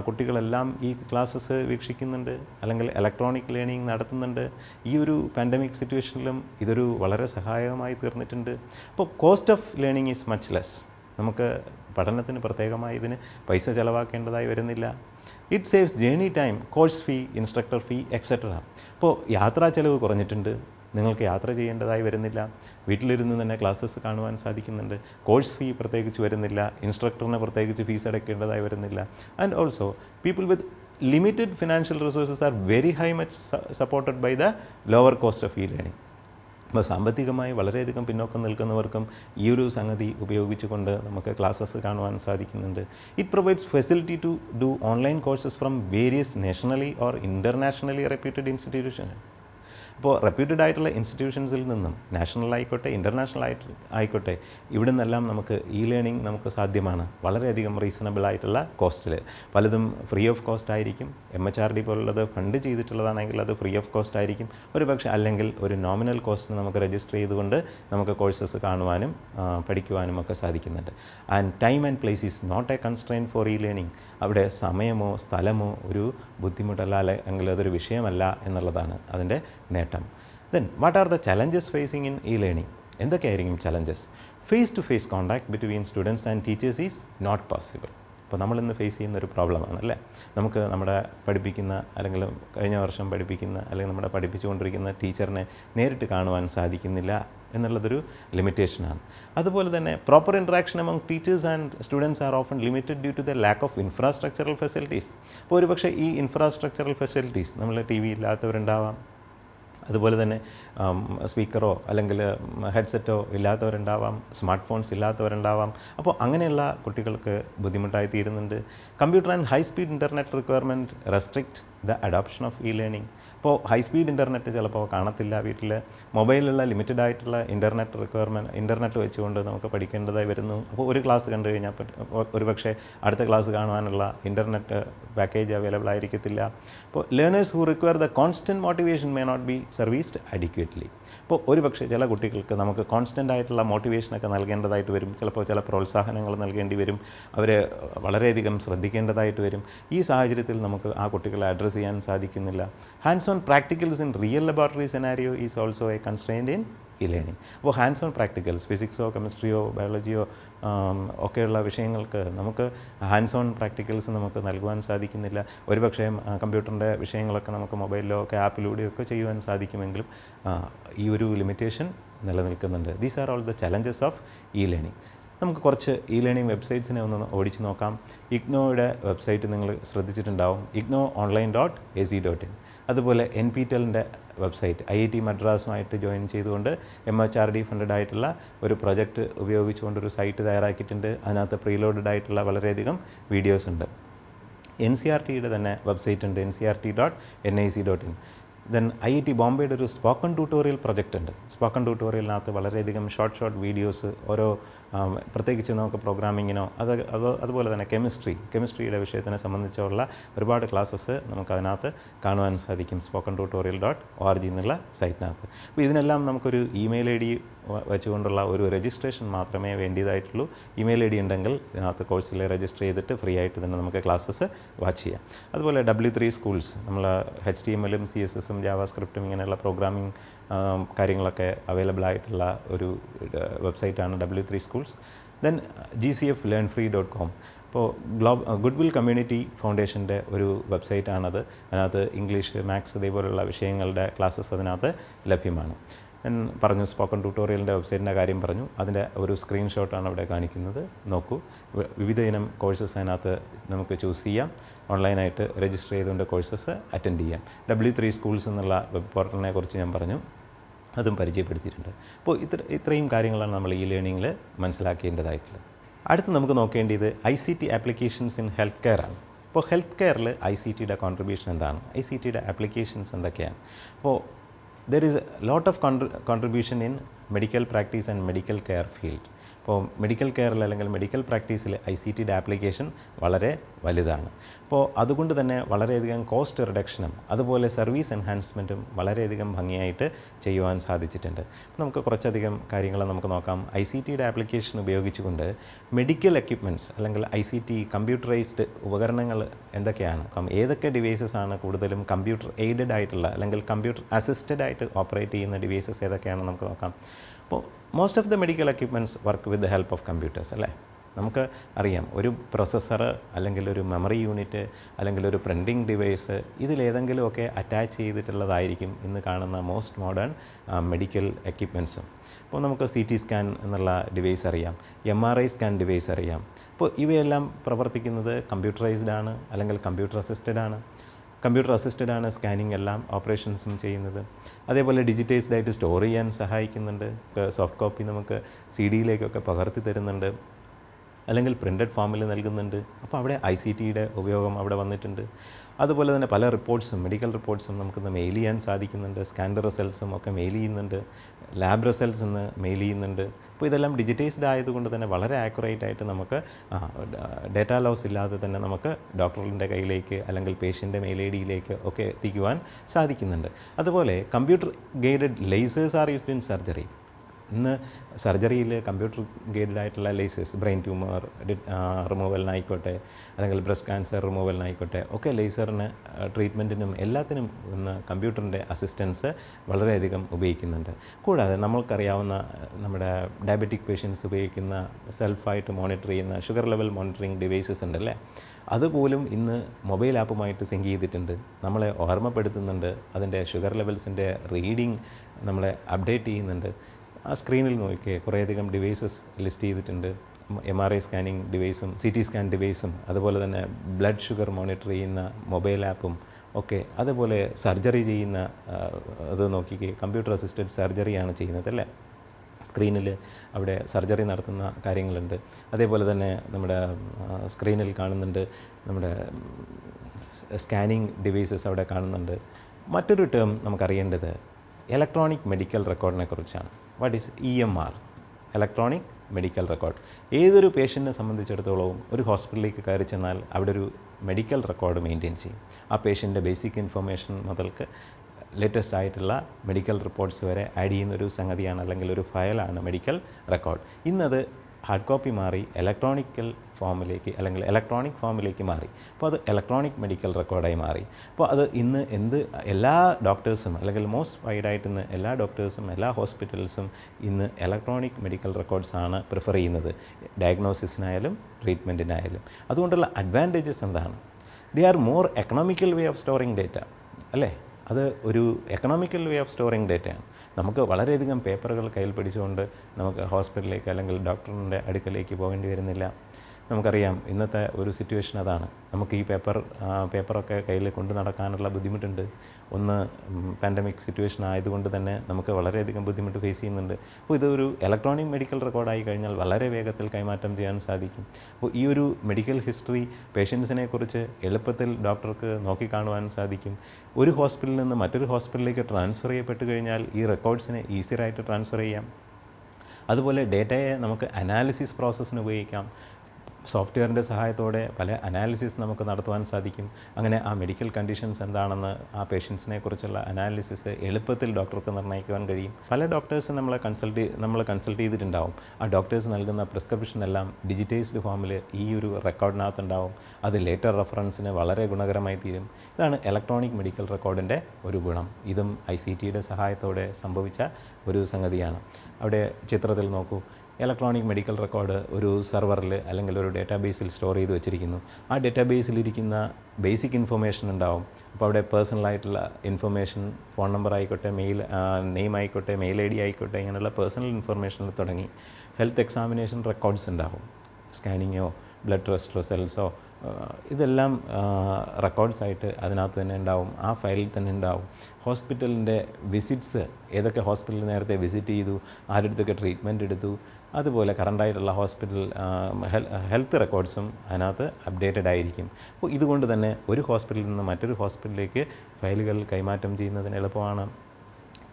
കുട്ടികളെല്ലാം ഈ ക്ലാസ്സസ് വീക്ഷിക്കുന്നുണ്ട് അല്ലെങ്കിൽ ഇലക്ട്രോണിക് ലേണിംഗ് നടത്തുന്നുണ്ട് ഈ ഒരു പാൻഡമിക് സിറ്റുവേഷനിലും ഇതൊരു വളരെ സഹായകമായി തീർന്നിട്ടുണ്ട് അപ്പോൾ cost of learning is much less നമുക്ക് പഠനത്തിന് പ്രത്യേകമായി ഇതിന് പൈസ ചിലവാക്കേണ്ടതായി വരുന്നില്ല it saves journey time course fee instructor fee etcetera അപ്പോൾ യാത്രാ ചെലവ് കുറഞ്ഞിട്ടുണ്ട് നിങ്ങൾക്ക് യാത്ര ചെയ്യേണ്ടതായി വരുന്നില്ല വീട്ടിലിരുന്ന് തന്നെ ക്ലാസ്സസ് കാണുവാൻ സാധിക്കുന്നുണ്ട് കോഴ്സ് ഫീ പ്രത്യേകിച്ച് വരുന്നില്ല ഇൻസ്ട്രക്ടറിന് പ്രത്യേകിച്ച് ഫീസ് അടയ്ക്കേണ്ടതായി വരുന്നില്ല and also people with limited financial resources are very high much supported by the lower cost of e learning അപ്പോൾ സാമ്പത്തികമായി വളരെയധികം പിന്നോക്കം നിൽക്കുന്നവർക്കും ഈ ഒരു സംഗതി ഉപയോഗിച്ചുകൊണ്ട് നമുക്ക് ക്ലാസ്സസ് കാണുവാൻ സാധിക്കുന്നുണ്ട് it provides facility to do online courses from various nationally or internationally reputed institution അപ്പോൾ റെപ്യൂട്ടഡ് ആയിട്ടുള്ള ഇൻസ്റ്റിറ്റ്യൂഷൻസിൽ നിന്നും നാഷണൽ ആയിക്കോട്ടെ ഇൻ്റർനാഷണൽ ആയിട്ട് ആയിക്കോട്ടെ ഇവിടെ നിന്നെല്ലാം നമുക്ക് ഇ ലേണിംഗ് നമുക്ക് സാധ്യമാണ് വളരെയധികം റീസണബിൾ ആയിട്ടുള്ള കോസ്റ്റിൽ പലതും ഫ്രീ ഓഫ് കോസ്റ്റ് ആയിരിക്കും എം എച്ച് ആർ ഡി പോലുള്ളത് ഫണ്ട് ചെയ്തിട്ടുള്ളതാണെങ്കിൽ അത് ഫ്രീ ഓഫ് കോസ്റ്റ് ആയിരിക്കും ഒരു പക്ഷേ അല്ലെങ്കിൽ ഒരു നോമിനൽ കോസ്റ്റിന് നമുക്ക് രജിസ്റ്റർ ചെയ്തുകൊണ്ട് നമുക്ക് കോഴ്സസ് കാണുവാനും പഠിക്കുവാനും ഒക്കെ സാധിക്കുന്നുണ്ട് and time and place is not a constrain for e learning അവിടെ സമയമോ സ്ഥലമോ ഒരു ബുദ്ധിമുട്ടല്ല അല്ലെങ്കിൽ അതൊരു വിഷയമല്ല എന്നുള്ളതാണ് അതിൻ്റെ നേട്ടം നേട്ടം then what are the challenges facing in e learning എന്തൊക്കെയായിരിക്കും challenges face to face contact between students and teachers is not possible അപ്പോൾ നമ്മളിന്ന് ഫേസ് ചെയ്യുന്ന ഒരു പ്രോബ്ലമാണ് അല്ലേ നമുക്ക് നമ്മുടെ പഠിപ്പിക്കുന്ന അല്ലെങ്കിൽ കഴിഞ്ഞ വർഷം പഠിപ്പിക്കുന്ന അല്ലെങ്കിൽ നമ്മുടെ പഠിപ്പിച്ചുകൊണ്ടിരിക്കുന്ന ടീച്ചറിനെ നേരിട്ട് കാണുവാൻ സാധിക്കുന്നില്ല എന്നുള്ളതൊരു ലിമിറ്റേഷനാണ് അതുപോലെ തന്നെ proper interaction among teachers and students are often limited due to the lack of infrastructural facilities അപ്പോൾ ഒരുപക്ഷെ ഈ ഇൻഫ്രാസ്ട്രക്ചറൽ ഫെസിലിറ്റീസ് നമ്മൾ ടി വി ഇല്ലാത്തവരുണ്ടാവാം അതുപോലെ തന്നെ സ്പീക്കറോ അല്ലെങ്കിൽ ഹെഡ്സെറ്റോ ഇല്ലാത്തവരുണ്ടാവാം സ്മാർട്ട് ഫോൺസ് ഇല്ലാത്തവരുണ്ടാവാം അപ്പോൾ അങ്ങനെയുള്ള കുട്ടികൾക്ക് ബുദ്ധിമുട്ടായി തീരുന്നുണ്ട് computer and high speed internet requirement restrict the adoption of e learning ഇപ്പോൾ ഹൈ സ്പീഡ് ഇൻ്റർനെറ്റ് ചിലപ്പോൾ കാണത്തില്ല വീട്ടിൽ മൊബൈലുള്ള ലിമിറ്റഡ് ആയിട്ടുള്ള ഇൻ്റർനെറ്റ് റിക്വയർമെൻറ്റ് ഇൻ്റർനെറ്റ് വെച്ചുകൊണ്ട് നമുക്ക് പഠിക്കേണ്ടതായി വരുന്നു അപ്പോൾ ഒരു ക്ലാസ് കണ്ടു കഴിഞ്ഞാൽ ഒരു പക്ഷേ അടുത്ത ക്ലാസ് കാണുവാനുള്ള ഇൻ്റർനെറ്റ് പാക്കേജ് അവൈലബിൾ ആയിരിക്കത്തില്ല അപ്പോൾ learners who require the constant motivation may not be serviced adequately അപ്പോൾ ഒരു പക്ഷേ ചില കുട്ടികൾക്ക് നമുക്ക് കോൺസ്റ്റൻ്റ് ആയിട്ടുള്ള മോട്ടിവേഷനൊക്കെ നൽകേണ്ടതായിട്ട് വരും ചിലപ്പോൾ ചില പ്രോത്സാഹനങ്ങൾ നൽകേണ്ടി വരും അവർ വളരെയധികം ശ്രദ്ധിക്കേണ്ടതായിട്ട് വരും ഈ സാഹചര്യത്തിൽ നമുക്ക് ആ കുട്ടികളെ അഡ്രസ്സ് ചെയ്യാൻ സാധിക്കുന്നില്ല hands on practicals in real laboratory scenario is also a constrained in e learning അപ്പോൾ ഹാൻഡ്സ് ഓൺ പ്രാക്ടിക്കൽസ് ഫിസിക്സോ കെമിസ്ട്രിയോ ബയോളജിയോ ഒക്കെയുള്ള വിഷയങ്ങൾക്ക് നമുക്ക് ഹാൻഡ്സ് ഓൺ പ്രാക്ടിക്കൽസ് നമുക്ക് നൽകുവാൻ സാധിക്കുന്നില്ല ഒരുപക്ഷെ കമ്പ്യൂട്ടറിൻ്റെ വിഷയങ്ങളൊക്കെ നമുക്ക് മൊബൈലിലോ ഒക്കെ ആപ്പിലൂടെയൊക്കെ ചെയ്യുവാൻ സാധിക്കുമെങ്കിലും ഈ ഒരു ലിമിറ്റേഷൻ നിലനിൽക്കുന്നുണ്ട് these are all the challenges of e learning നമുക്ക് കുറച്ച് ഇ ലേണിംഗ് വെബ്സൈറ്റ്സിനെ ഒന്ന് ഓടിച്ചു നോക്കാം ഇഗ്നോയുടെ വെബ്സൈറ്റ് നിങ്ങൾ ശ്രദ്ധിച്ചിട്ടുണ്ടാവും IGNOU online dot A C dot in അതുപോലെ എൻ പി ടെലിൻ്റെ വെബ്സൈറ്റ് ഐ ഐ ടി മദ്രാസുമായിട്ട് ജോയിൻ ചെയ്തുകൊണ്ട് M H R D funded ആയിട്ടുള്ള ഒരു പ്രൊജക്റ്റ് ഒരു സൈറ്റ് തയ്യാറാക്കിയിട്ടുണ്ട് അതിനകത്ത് പ്രീലോഡഡ് ആയിട്ടുള്ള വളരെയധികം വീഡിയോസ് ഉണ്ട് എൻ സി ആർ e ടിയുടെ തന്നെ വെബ്സൈറ്റ് ഉണ്ട് N C R T dot N I C dot in then I I T ബോംബെയുടെ ഒരു സ്പോക്കൺ ട്യൂട്ടോറിയൽ പ്രൊജക്റ്റ് ഉണ്ട് സ്പോക്കൺ ട്യൂട്ടോറിയലിനകത്ത് വളരെയധികം ഷോർട്ട് ഷോർട്ട് വീഡിയോസ് ഓരോ പ്രത്യേകിച്ച് നമുക്ക് പ്രോഗ്രാമിങ്ങിനോ അത് അതുപോലെ തന്നെ കെമിസ്ട്രി കെമിസ്ട്രിയുടെ വിഷയത്തിനെ സംബന്ധിച്ചുള്ള ഒരുപാട് ക്ലാസ്സസ് നമുക്കതിനകത്ത് കാണുവാൻ സാധിക്കും spoken tutorial dot O R G എന്നുള്ള സൈറ്റിനകത്ത് അപ്പോൾ ഇതിനെല്ലാം നമുക്കൊരു ഇമെയിൽ ഐ ഡി വെച്ചുകൊണ്ടുള്ള ഒരു രജിസ്ട്രേഷൻ മാത്രമേ വേണ്ടിയതായിട്ടുള്ളൂ ഇമെയിൽ ഐ ഡി ഉണ്ടെങ്കിൽ ഇതിനകത്ത് കോഴ്സിൽ രജിസ്റ്റർ ചെയ്തിട്ട് ഫ്രീ ആയിട്ട് തന്നെ നമുക്ക് ക്ലാസ്സസ് വാച്ച് ചെയ്യാം അതുപോലെ ഡബ്ല്യു ത്രീ സ്കൂൾസ് നമ്മൾ എച്ച് ടി എം എല്ലും സി എസ് എസും ജാവാസ്ക്രിപ്റ്റും ഇങ്ങനെയുള്ള പ്രോഗ്രാമിംഗ് കാര്യങ്ങളൊക്കെ അവൈലബിൾ ആയിട്ടുള്ള ഒരു വെബ്സൈറ്റാണ് W three schools then G C F learn free dot com അപ്പോൾ ഗ്ലോബ് ഗുഡ് വിൽ കമ്മ്യൂണിറ്റി ഫൗണ്ടേഷൻ്റെ ഒരു വെബ്സൈറ്റാണത് അതിനകത്ത് ഇംഗ്ലീഷ് മാത്സ് ഇതേപോലുള്ള വിഷയങ്ങളുടെ ക്ലാസ്സസ് അതിനകത്ത് ലഭ്യമാണ് ഞാൻ പറഞ്ഞു സ്പോക്കൺ ട്യൂട്ടോറിയലിൻ്റെ വെബ്സൈറ്റിൻ്റെ കാര്യം പറഞ്ഞു അതിൻ്റെ ഒരു സ്ക്രീൻഷോട്ടാണ് അവിടെ കാണിക്കുന്നത് നോക്കൂ വിവിധ ഇനം കോഴ്സസ് അതിനകത്ത് നമുക്ക് ചൂസ് ചെയ്യാം ഓൺലൈനായിട്ട് രജിസ്റ്റർ ചെയ്തുകൊണ്ട് കോഴ്സസ് അറ്റൻഡ് ചെയ്യാം ഡബ്ല്യു ത്രീ സ്കൂൾസ് എന്നുള്ള വെബ് പോർട്ടലിനെ കുറിച്ച് ഞാൻ പറഞ്ഞു അതും പരിചയപ്പെടുത്തിയിട്ടുണ്ട് അപ്പോൾ ഇത്ര ഇത്രയും കാര്യങ്ങളാണ് നമ്മൾ ഈ ലേണിങ്ങിൽ മനസ്സിലാക്കേണ്ടതായിട്ടുള്ളത് അടുത്ത് നമുക്ക് നോക്കേണ്ടത് I C T applications in health care ആണ് അപ്പോൾ ഹെൽത്ത് കെയറിൽ ഐ സി ടിയുടെ കോൺട്രിബ്യൂഷൻ എന്താണ് ഐ സി ടിയുടെ ആപ്ലിക്കേഷൻസ് എന്തൊക്കെയാണ് അപ്പോൾ there is lot of contribution in medical practice and medical care field ഇപ്പോൾ മെഡിക്കൽ കെയറിൽ അല്ലെങ്കിൽ മെഡിക്കൽ പ്രാക്ടീസിൽ ഐ സി ടിയുടെ ആപ്ലിക്കേഷൻ വളരെ വലുതാണ് അപ്പോൾ അതുകൊണ്ട് തന്നെ വളരെയധികം കോസ്റ്റ് റിഡക്ഷനും അതുപോലെ സർവീസ് എൻഹാൻസ്മെൻറ്റും വളരെയധികം ഭംഗിയായിട്ട് ചെയ്യുവാൻ സാധിച്ചിട്ടുണ്ട് നമുക്ക് കുറച്ചധികം കാര്യങ്ങൾ നമുക്ക് നോക്കാം ഐ സി ടിയുടെ ആപ്ലിക്കേഷൻ ഉപയോഗിച്ചുകൊണ്ട് മെഡിക്കൽ എക്യുപ്മെൻറ്റ്സ് അല്ലെങ്കിൽ ഐ സി ടി കമ്പ്യൂട്ടറൈസ്ഡ് ഉപകരണങ്ങൾ എന്തൊക്കെയാണ് അപ്പം ഏതൊക്കെ ഡിവൈസസ് ആണ് കൂടുതലും കമ്പ്യൂട്ടർ എയ്ഡഡ് ആയിട്ടുള്ള അല്ലെങ്കിൽ കമ്പ്യൂട്ടർ അസിസ്റ്റഡ് ആയിട്ട് ഓപ്പറേറ്റ് ചെയ്യുന്ന ഡിവൈസസ് ഏതൊക്കെയാണെന്ന് നമുക്ക് നോക്കാം അപ്പോൾ most of the medical equipments work with the help of computers അല്ലേ നമുക്ക് അറിയാം ഒരു പ്രൊസസ്സർ അല്ലെങ്കിൽ ഒരു മെമ്മറി യൂണിറ്റ് അല്ലെങ്കിൽ ഒരു പ്രിൻറ്റിംഗ് ഡിവൈസ് ഇതിലേതെങ്കിലുമൊക്കെ അറ്റാച്ച് ചെയ്തിട്ടുള്ളതായിരിക്കും ഇന്ന് കാണുന്ന മോസ്റ്റ് മോഡേൺ മെഡിക്കൽ എക്യുപ്മെൻസും അപ്പോൾ നമുക്ക് സി ടി സ്കാൻ എന്നുള്ള ഡിവൈസ് അറിയാം M R I scan device അറിയാം അപ്പോൾ ഇവയെല്ലാം പ്രവർത്തിക്കുന്നത് കമ്പ്യൂട്ടറൈസ്ഡ് ആണ് അല്ലെങ്കിൽ കമ്പ്യൂട്ടർ അസിസ്റ്റഡ് ആണ് കമ്പ്യൂട്ടർ ആണ് സ്കാനിങ് എല്ലാം ഓപ്പറേഷൻസും ചെയ്യുന്നത് അതേപോലെ ഡിജിറ്റൈസ്ഡ് ആയിട്ട് സ്റ്റോർ ചെയ്യാൻ സഹായിക്കുന്നുണ്ട് സോഫ്റ്റ് കോപ്പി നമുക്ക് സി ഡിയിലേക്കൊക്കെ പകർത്തി തരുന്നുണ്ട് അല്ലെങ്കിൽ പ്രിൻറ്റഡ് ഫോമിൽ നൽകുന്നുണ്ട് അപ്പോൾ അവിടെ ഐ സി ടിയുടെ ഉപയോഗം അവിടെ വന്നിട്ടുണ്ട് അതുപോലെ തന്നെ പല റിപ്പോർട്ട്സും മെഡിക്കൽ റിപ്പോർട്ട്സും നമുക്കിന്ന് മെയിൽ ചെയ്യാൻ സാധിക്കുന്നുണ്ട് സ്കാൻഡ് റിസൾട്ട്സും ഒക്കെ മെയിൽ ചെയ്യുന്നുണ്ട് ലാബ് റിസൾട്ട്സ് ഇന്ന് മെയിൽ ചെയ്യുന്നുണ്ട് അപ്പോൾ ഇതെല്ലാം ഡിജിറ്റൈസ്ഡ് ആയതുകൊണ്ട് തന്നെ വളരെ ആക്യുറേറ്റ് ആയിട്ട് നമുക്ക് ഡേറ്റ ലോസ് ഇല്ലാതെ തന്നെ നമുക്ക് ഡോക്ടറിൻ്റെ കയ്യിലേക്ക് അല്ലെങ്കിൽ പേഷ്യൻ്റെ മെയിൽ ഐ ഡിയിലേക്ക് ഒക്കെ എത്തിക്കുവാൻ സാധിക്കുന്നുണ്ട് അതുപോലെ computer guided lasers are used in surgery ഇന്ന് സർജറിയിൽ കമ്പ്യൂട്ടർ ഗേറ്റഡ് ആയിട്ടുള്ള ലേസേഴ്സ് ബ്രെയിൻ ട്യൂമർ റിമൂവലിനായിക്കോട്ടെ അല്ലെങ്കിൽ ബ്രസ്റ്റ് ക്യാൻസർ റിമൂവലിനായിക്കോട്ടെ ഒക്കെ ലേസറിന് ട്രീറ്റ്മെൻറ്റിനും എല്ലാത്തിനും ഇന്ന് കമ്പ്യൂട്ടറിൻ്റെ അസിസ്റ്റൻസ് വളരെയധികം ഉപയോഗിക്കുന്നുണ്ട് കൂടാതെ നമ്മൾക്കറിയാവുന്ന നമ്മുടെ ഡയബറ്റിക് പേഷ്യൻസ് ഉപയോഗിക്കുന്ന സെൽഫായിട്ട് മോണിറ്റർ ചെയ്യുന്ന ഷുഗർ ലെവൽ മോണിറ്ററിങ് ഡിവൈസസ് ഉണ്ടല്ലേ അതുപോലും ഇന്ന് മൊബൈൽ ആപ്പുമായിട്ട് സിങ്ക് ചെയ്തിട്ടുണ്ട് നമ്മളെ ഓർമ്മപ്പെടുത്തുന്നുണ്ട് അതിൻ്റെ ഷുഗർ ലെവൽസിൻ്റെ റീഡിങ് നമ്മളെ അപ്ഡേറ്റ് ചെയ്യുന്നുണ്ട് ആ സ്ക്രീനിൽ നോക്കിയേ കുറേയധികം ഡിവൈസസ് ലിസ്റ്റ് ചെയ്തിട്ടുണ്ട് എം ആർ ഐ സ്കാനിങ് ഡിവൈസും സി ടി സ്കാൻ ഡിവൈസും അതുപോലെ തന്നെ ബ്ലഡ് ഷുഗർ മോണിറ്റർ ചെയ്യുന്ന മൊബൈൽ ആപ്പും ഒക്കെ അതുപോലെ സർജറി ചെയ്യുന്ന അത് നോക്കിക്കേ കമ്പ്യൂട്ടർ അസിസ്റ്റഡ് സർജറിയാണ് ചെയ്യുന്നത് അല്ലേ സ്ക്രീനിൽ അവിടെ സർജറി നടത്തുന്ന കാര്യങ്ങളുണ്ട് അതേപോലെ തന്നെ നമ്മുടെ സ്ക്രീനിൽ കാണുന്നുണ്ട് നമ്മുടെ സ്കാനിങ് ഡിവൈസസ് അവിടെ കാണുന്നുണ്ട് മറ്റൊരു ടേം നമുക്കറിയേണ്ടത് ഇലക്ട്രോണിക് മെഡിക്കൽ റെക്കോർഡിനെ കുറിച്ചാണ് what is E M R electronic medical record ഏതൊരു പേഷ്യൻറ്റിനെ സംബന്ധിച്ചിടത്തോളവും ഒരു ഹോസ്പിറ്റലിലേക്ക് കയറി ചെന്നാൽ അവിടെ ഒരു മെഡിക്കൽ റെക്കോർഡ് മെയിൻറ്റെയിൻ ചെയ്യും ആ പേഷ്യൻ്റെ ബേസിക് ഇൻഫർമേഷൻ മുതൽക്ക് ലേറ്റസ്റ്റ് ആയിട്ടുള്ള മെഡിക്കൽ റിപ്പോർട്ട്സ് വരെ ആഡ് ചെയ്യുന്ന ഒരു സംഗതിയാണ് അല്ലെങ്കിൽ ഒരു ഫയലാണ് മെഡിക്കൽ റെക്കോർഡ് ഇന്നത് ഹാർഡ് കോപ്പി മാറി ഇലക്ട്രോണിക്കൽ ഫോമിലേക്ക് അല്ലെങ്കിൽ ഇലക്ട്രോണിക് ഫോമിലേക്ക് മാറി അപ്പോൾ അത് ഇലക്ട്രോണിക് മെഡിക്കൽ റെക്കോർഡായി മാറി അപ്പോൾ അത് ഇന്ന് എന്ത് എല്ലാ ഡോക്ടേഴ്സും അല്ലെങ്കിൽ മോസ്റ്റ് വൈഡായിട്ട് ഇന്ന് എല്ലാ ഡോക്ടേഴ്സും എല്ലാ ഹോസ്പിറ്റൽസും ഇന്ന് ഇലക്ട്രോണിക് മെഡിക്കൽ റെക്കോർഡ്സ് ആണ് പ്രിഫർ ചെയ്യുന്നത് ഡയഗ്നോസിസിനായാലും ട്രീറ്റ്മെൻറ്റിനായാലും അതുകൊണ്ടുള്ള അഡ്വാൻറ്റേജസ് എന്താണ് they are more economical way of storing data അല്ലേ അത് ഒരു എക്കണോമിക്കൽ വേ ഓഫ് സ്റ്റോറിങ് ഡേറ്റയാണ് നമുക്ക് വളരെയധികം പേപ്പറുകൾ കയ്യിൽ പിടിച്ചുകൊണ്ട് നമുക്ക് ഹോസ്പിറ്റലിലേക്ക് അല്ലെങ്കിൽ ഡോക്ടറിൻ്റെ അടുക്കലേക്ക് പോകേണ്ടി വരുന്നില്ല നമുക്കറിയാം ഇന്നത്തെ ഒരു സിറ്റുവേഷൻ അതാണ് നമുക്ക് ഈ പേപ്പർ പേപ്പറൊക്കെ കയ്യിൽ കൊണ്ട് നടക്കാനുള്ള ബുദ്ധിമുട്ടുണ്ട് ഒന്ന് പാൻഡമിക് സിറ്റുവേഷൻ ആയതുകൊണ്ട് തന്നെ നമുക്ക് വളരെയധികം ബുദ്ധിമുട്ട് ഫേസ് ചെയ്യുന്നുണ്ട് അപ്പോൾ ഇതൊരു ഇലക്ട്രോണിക് മെഡിക്കൽ റെക്കോർഡായി കഴിഞ്ഞാൽ വളരെ വേഗത്തിൽ കൈമാറ്റം ചെയ്യാൻ സാധിക്കും അപ്പോൾ ഈ ഒരു മെഡിക്കൽ ഹിസ്റ്ററി പേഷ്യൻസിനെ കുറിച്ച് എളുപ്പത്തിൽ ഡോക്ടർക്ക് നോക്കിക്കാണുവാൻ സാധിക്കും ഒരു ഹോസ്പിറ്റലിൽ നിന്ന് മറ്റൊരു ഹോസ്പിറ്റലിലേക്ക് ട്രാൻസ്ഫർ ചെയ്യപ്പെട്ട് കഴിഞ്ഞാൽ ഈ റെക്കോർഡ്സിനെ ഈസിയറായിട്ട് ട്രാൻസ്ഫർ ചെയ്യാം അതുപോലെ ഡേറ്റയെ നമുക്ക് അനാലിസിസ് പ്രോസസ്സിന് ഉപയോഗിക്കാം സോഫ്റ്റ്വെയറിൻ്റെ സഹായത്തോടെ പല അനാലിസിസ് നമുക്ക് നടത്തുവാൻ സാധിക്കും അങ്ങനെ ആ മെഡിക്കൽ കണ്ടീഷൻസ് എന്താണെന്ന് ആ പേഷ്യൻസിനെ കുറിച്ചുള്ള അനാലിസിസ് എളുപ്പത്തിൽ ഡോക്ടർക്ക് നിർണ്ണയിക്കുവാൻ കഴിയും പല ഡോക്ടേഴ്സ് നമ്മളെ കൺസൾട്ട് നമ്മൾ കൺസൾട്ട് ചെയ്തിട്ടുണ്ടാവും ആ ഡോക്ടേഴ്സ് നൽകുന്ന പ്രിസ്ക്രിപ്ഷൻ എല്ലാം ഡിജിറ്റൈസ്ഡ് ഫോമിൽ ഈ ഒരു റെക്കോർഡിനകത്ത് ഉണ്ടാവും അത് ലേറ്റർ റെഫറൻസിന് വളരെ ഗുണകരമായി തീരും ഇതാണ് ഇലക്ട്രോണിക് മെഡിക്കൽ റെക്കോർഡിൻ്റെ ഒരു ഗുണം ഇതും ഐ സി ടിയുടെ സഹായത്തോടെ സംഭവിച്ച ഒരു സംഗതിയാണ് അവിടെ ചിത്രത്തിൽ നോക്കൂ ഇലക്ട്രോണിക് മെഡിക്കൽ റെക്കോർഡ് ഒരു സെർവറിൽ അല്ലെങ്കിൽ ഒരു ഡേറ്റാബേസിൽ സ്റ്റോർ ചെയ്ത് വെച്ചിരിക്കുന്നു ആ ഡേറ്റാബേസിലിരിക്കുന്ന ബേസിക് ഇൻഫർമേഷൻ ഉണ്ടാവും അപ്പോൾ അവിടെ പേഴ്സണലായിട്ടുള്ള ഇൻഫർമേഷൻ ഫോൺ നമ്പർ ആയിക്കോട്ടെ മെയിൽ നെയിം ആയിക്കോട്ടെ മെയിൽ ഐ ഡി ആയിക്കോട്ടെ ഇങ്ങനെയുള്ള പേഴ്സണൽ ഇൻഫർമേഷനിൽ തുടങ്ങി ഹെൽത്ത് എക്സാമിനേഷൻ റെക്കോർഡ്സ് ഉണ്ടാവും സ്കാനിങ്ങോ ബ്ലഡ് ടെസ്റ്റ് സെൽസോ ഇതെല്ലാം റെക്കോർഡ്സ് ആയിട്ട് അതിനകത്ത് തന്നെ ഉണ്ടാവും ആ ഫയലിൽ തന്നെ ഉണ്ടാവും ഹോസ്പിറ്റലിൻ്റെ വിസിറ്റ്സ് ഏതൊക്കെ ഹോസ്പിറ്റലിൽ നേരത്തെ വിസിറ്റ് ചെയ്തു ആരുടെ അടുത്തൊക്കെ ട്രീറ്റ്മെൻറ്റ് എടുത്തു അതുപോലെ കറണ്ടായിട്ടുള്ള ഹോസ്പിറ്റൽ ഹെൽത്ത് റെക്കോർഡ്സും അതിനകത്ത് അപ്ഡേറ്റഡ് ആയിരിക്കും അപ്പോൾ ഇതുകൊണ്ട് തന്നെ ഒരു ഹോസ്പിറ്റലിൽ നിന്ന് മറ്റൊരു ഹോസ്പിറ്റലിലേക്ക് ഫയലുകൾ കൈമാറ്റം ചെയ്യുന്നതിന് എളുപ്പമാണ്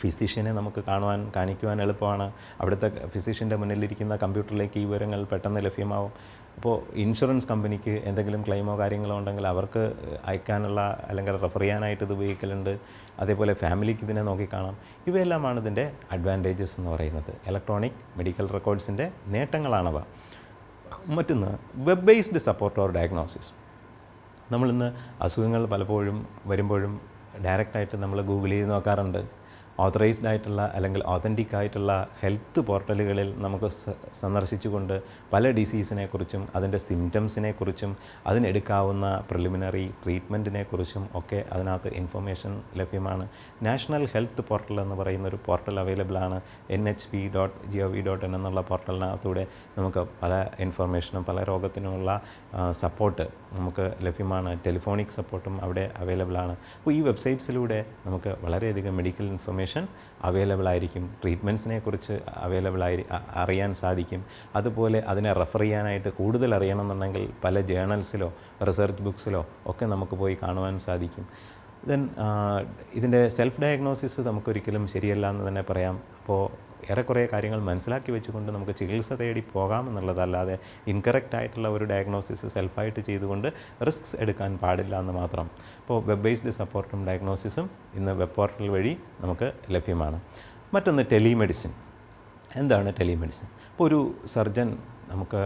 ഫിസിഷ്യനെ നമുക്ക് കാണുവാൻ കാണിക്കുവാൻ എളുപ്പമാണ് അവിടുത്തെ ഫിസിഷ്യൻ്റെ മുന്നിലിരിക്കുന്ന കമ്പ്യൂട്ടറിലേക്ക് ഈ വിവരങ്ങൾ പെട്ടെന്ന് ലഭ്യമാവും അപ്പോൾ ഇൻഷുറൻസ് കമ്പനിക്ക് എന്തെങ്കിലും ക്ലെയിമോ കാര്യങ്ങളോ ഉണ്ടെങ്കിൽ അവർക്ക് അയക്കാനുള്ള അല്ലെങ്കിൽ റെഫർ ചെയ്യാനായിട്ട് ഇത് ഉപയോഗിക്കലുണ്ട് അതേപോലെ ഫാമിലിക്ക് ഇതിനെ നോക്കിക്കാണാം ഇവയെല്ലാമാണ് ഇതിൻ്റെ അഡ്വാൻറ്റേജസ് എന്ന് പറയുന്നത് ഇലക്ട്രോണിക് മെഡിക്കൽ റെക്കോർഡ്സിൻ്റെ നേട്ടങ്ങളാണവ മറ്റൊന്ന് web based support or diagnosis നമ്മളിന്ന് അസുഖങ്ങൾ പലപ്പോഴും വരുമ്പോഴും ഡയറക്റ്റായിട്ട് നമ്മൾ ഗൂഗിൾ ചെയ്ത് നോക്കാറുണ്ട് ഓതറൈസ്ഡ് ആയിട്ടുള്ള അല്ലെങ്കിൽ ഓതൻറ്റിക് ആയിട്ടുള്ള ഹെൽത്ത് പോർട്ടലുകളിൽ നമുക്ക് സന്ദർശിച്ചുകൊണ്ട് പല ഡിസീസിനെക്കുറിച്ചും അതിൻ്റെ കുറിച്ചും അതിനെടുക്കാവുന്ന പ്രിലിമിനറി കുറിച്ചും ഒക്കെ അതിനകത്ത് ഇൻഫർമേഷൻ ലഭ്യമാണ് നാഷണൽ ഹെൽത്ത് പോർട്ടൽ എന്ന് പറയുന്ന ഒരു പോർട്ടൽ അവൈലബിൾ ആണ് N H P dot G O V dot in എന്നുള്ള പോർട്ടലിനകത്തൂടെ നമുക്ക് പല ഇൻഫർമേഷനും പല രോഗത്തിനുമുള്ള സപ്പോർട്ട് നമുക്ക് ലഭ്യമാണ് ടെലിഫോണിക് സപ്പോർട്ടും അവിടെ അവൈലബിൾ ആണ് അപ്പോൾ ഈ വെബ്സൈറ്റ്സിലൂടെ നമുക്ക് വളരെയധികം മെഡിക്കൽ ഇൻഫർമേഷൻ അവൈലബിൾ ആയിരിക്കും ട്രീറ്റ്മെൻറ്റ്സിനെ കുറിച്ച് അവൈലബിൾ ആയി അറിയാൻ സാധിക്കും അതുപോലെ അതിനെ റെഫർ ചെയ്യാനായിട്ട് കൂടുതൽ അറിയണമെന്നുണ്ടെങ്കിൽ പല ജേണൽസിലോ റിസർച്ച് ബുക്സിലോ ഒക്കെ നമുക്ക് പോയി കാണുവാൻ സാധിക്കും ദെൻ ഇതിൻ്റെ സെൽഫ് ഡയഗ്നോസിസ് നമുക്കൊരിക്കലും ശരിയല്ല എന്ന് തന്നെ പറയാം അപ്പോൾ ഏറെക്കുറെ കാര്യങ്ങൾ മനസ്സിലാക്കി വെച്ചുകൊണ്ട് നമുക്ക് ചികിത്സ തേടി പോകാമെന്നുള്ളതല്ലാതെ ഇൻകറക്റ്റ് ആയിട്ടുള്ള ഒരു ഡയഗ്നോസിസ് സെൽഫായിട്ട് ചെയ്തുകൊണ്ട് റിസ്ക്സ് എടുക്കാൻ പാടില്ല എന്ന് മാത്രം അപ്പോൾ വെബ് ബേസ്ഡ് സപ്പോർട്ടും ഡയഗ്നോസിസും ഇന്ന് വെബ് പോർട്ടൽ വഴി നമുക്ക് ലഭ്യമാണ് മറ്റൊന്ന് ടെലിമെഡിസിൻ എന്താണ് ടെലിമെഡിസിൻ ഇപ്പോൾ ഒരു സർജൻ നമുക്ക്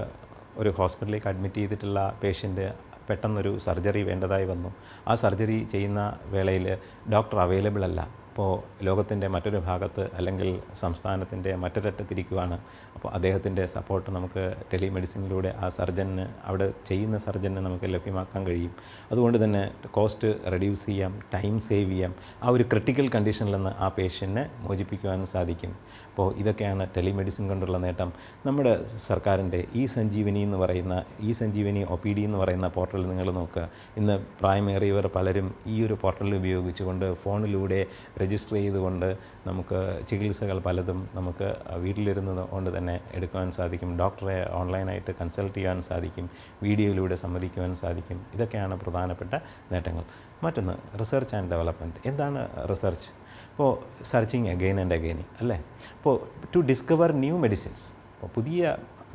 ഒരു ഹോസ്പിറ്റലിലേക്ക് അഡ്മിറ്റ് ചെയ്തിട്ടുള്ള പേഷ്യൻ്റ് പെട്ടെന്നൊരു സർജറി വേണ്ടതായി വന്നു ആ സർജറി ചെയ്യുന്ന വേളയിൽ ഡോക്ടർ അവൈലബിൾ അല്ല ഇപ്പോൾ ലോകത്തിൻ്റെ മറ്റൊരു ഭാഗത്ത് അല്ലെങ്കിൽ സംസ്ഥാനത്തിൻ്റെ മറ്റൊരറ്റത്തിരിക്കുവാണ് അപ്പോൾ അദ്ദേഹത്തിൻ്റെ സപ്പോർട്ട് നമുക്ക് ടെലിമെഡിസിനിലൂടെ ആ സർജന് അവിടെ ചെയ്യുന്ന സർജന് നമുക്ക് ലഭ്യമാക്കാൻ കഴിയും അതുകൊണ്ട് തന്നെ കോസ്റ്റ് റെഡ്യൂസ് ചെയ്യാം ടൈം സേവ് ചെയ്യാം ആ ഒരു ക്രിട്ടിക്കൽ കണ്ടീഷനിൽ നിന്ന് ആ പേഷ്യൻറ്റിനെ മോചിപ്പിക്കുവാനും സാധിക്കും അപ്പോൾ ഇതൊക്കെയാണ് ടെലിമെഡിസിൻ കൊണ്ടുള്ള നേട്ടം നമ്മുടെ സർക്കാരിൻ്റെ ഈ സഞ്ജീവനി എന്ന് പറയുന്ന ഈ സഞ്ജീവനി ഒ പി ഡി എന്ന് പറയുന്ന പോർട്ടൽ നിങ്ങൾ നോക്കുക ഇന്ന് പ്രായമേറിയവർ പലരും ഈ ഒരു പോർട്ടൽ ഉപയോഗിച്ചുകൊണ്ട് ഫോണിലൂടെ രജിസ്റ്റർ ചെയ്തുകൊണ്ട് നമുക്ക് ചികിത്സകൾ പലതും നമുക്ക് വീട്ടിലിരുന്നത് കൊണ്ട് തന്നെ എടുക്കുവാൻ സാധിക്കും ഡോക്ടറെ ഓൺലൈനായിട്ട് കൺസൾട്ട് ചെയ്യാൻ സാധിക്കും വീഡിയോയിലൂടെ സംവദിക്കുവാൻ സാധിക്കും ഇതൊക്കെയാണ് പ്രധാനപ്പെട്ട നേട്ടങ്ങൾ മറ്റൊന്ന് റിസർച്ച് ആൻഡ് ഡെവലപ്മെൻറ്റ് എന്താണ് റിസർച്ച് അപ്പോൾ സെർച്ചിങ് അഗൈൻ ആൻഡ് അഗെയിൻ അല്ലേ അപ്പോൾ ടു ഡിസ്കവർ ന്യൂ മെഡിസിൻസ് അപ്പോൾ പുതിയ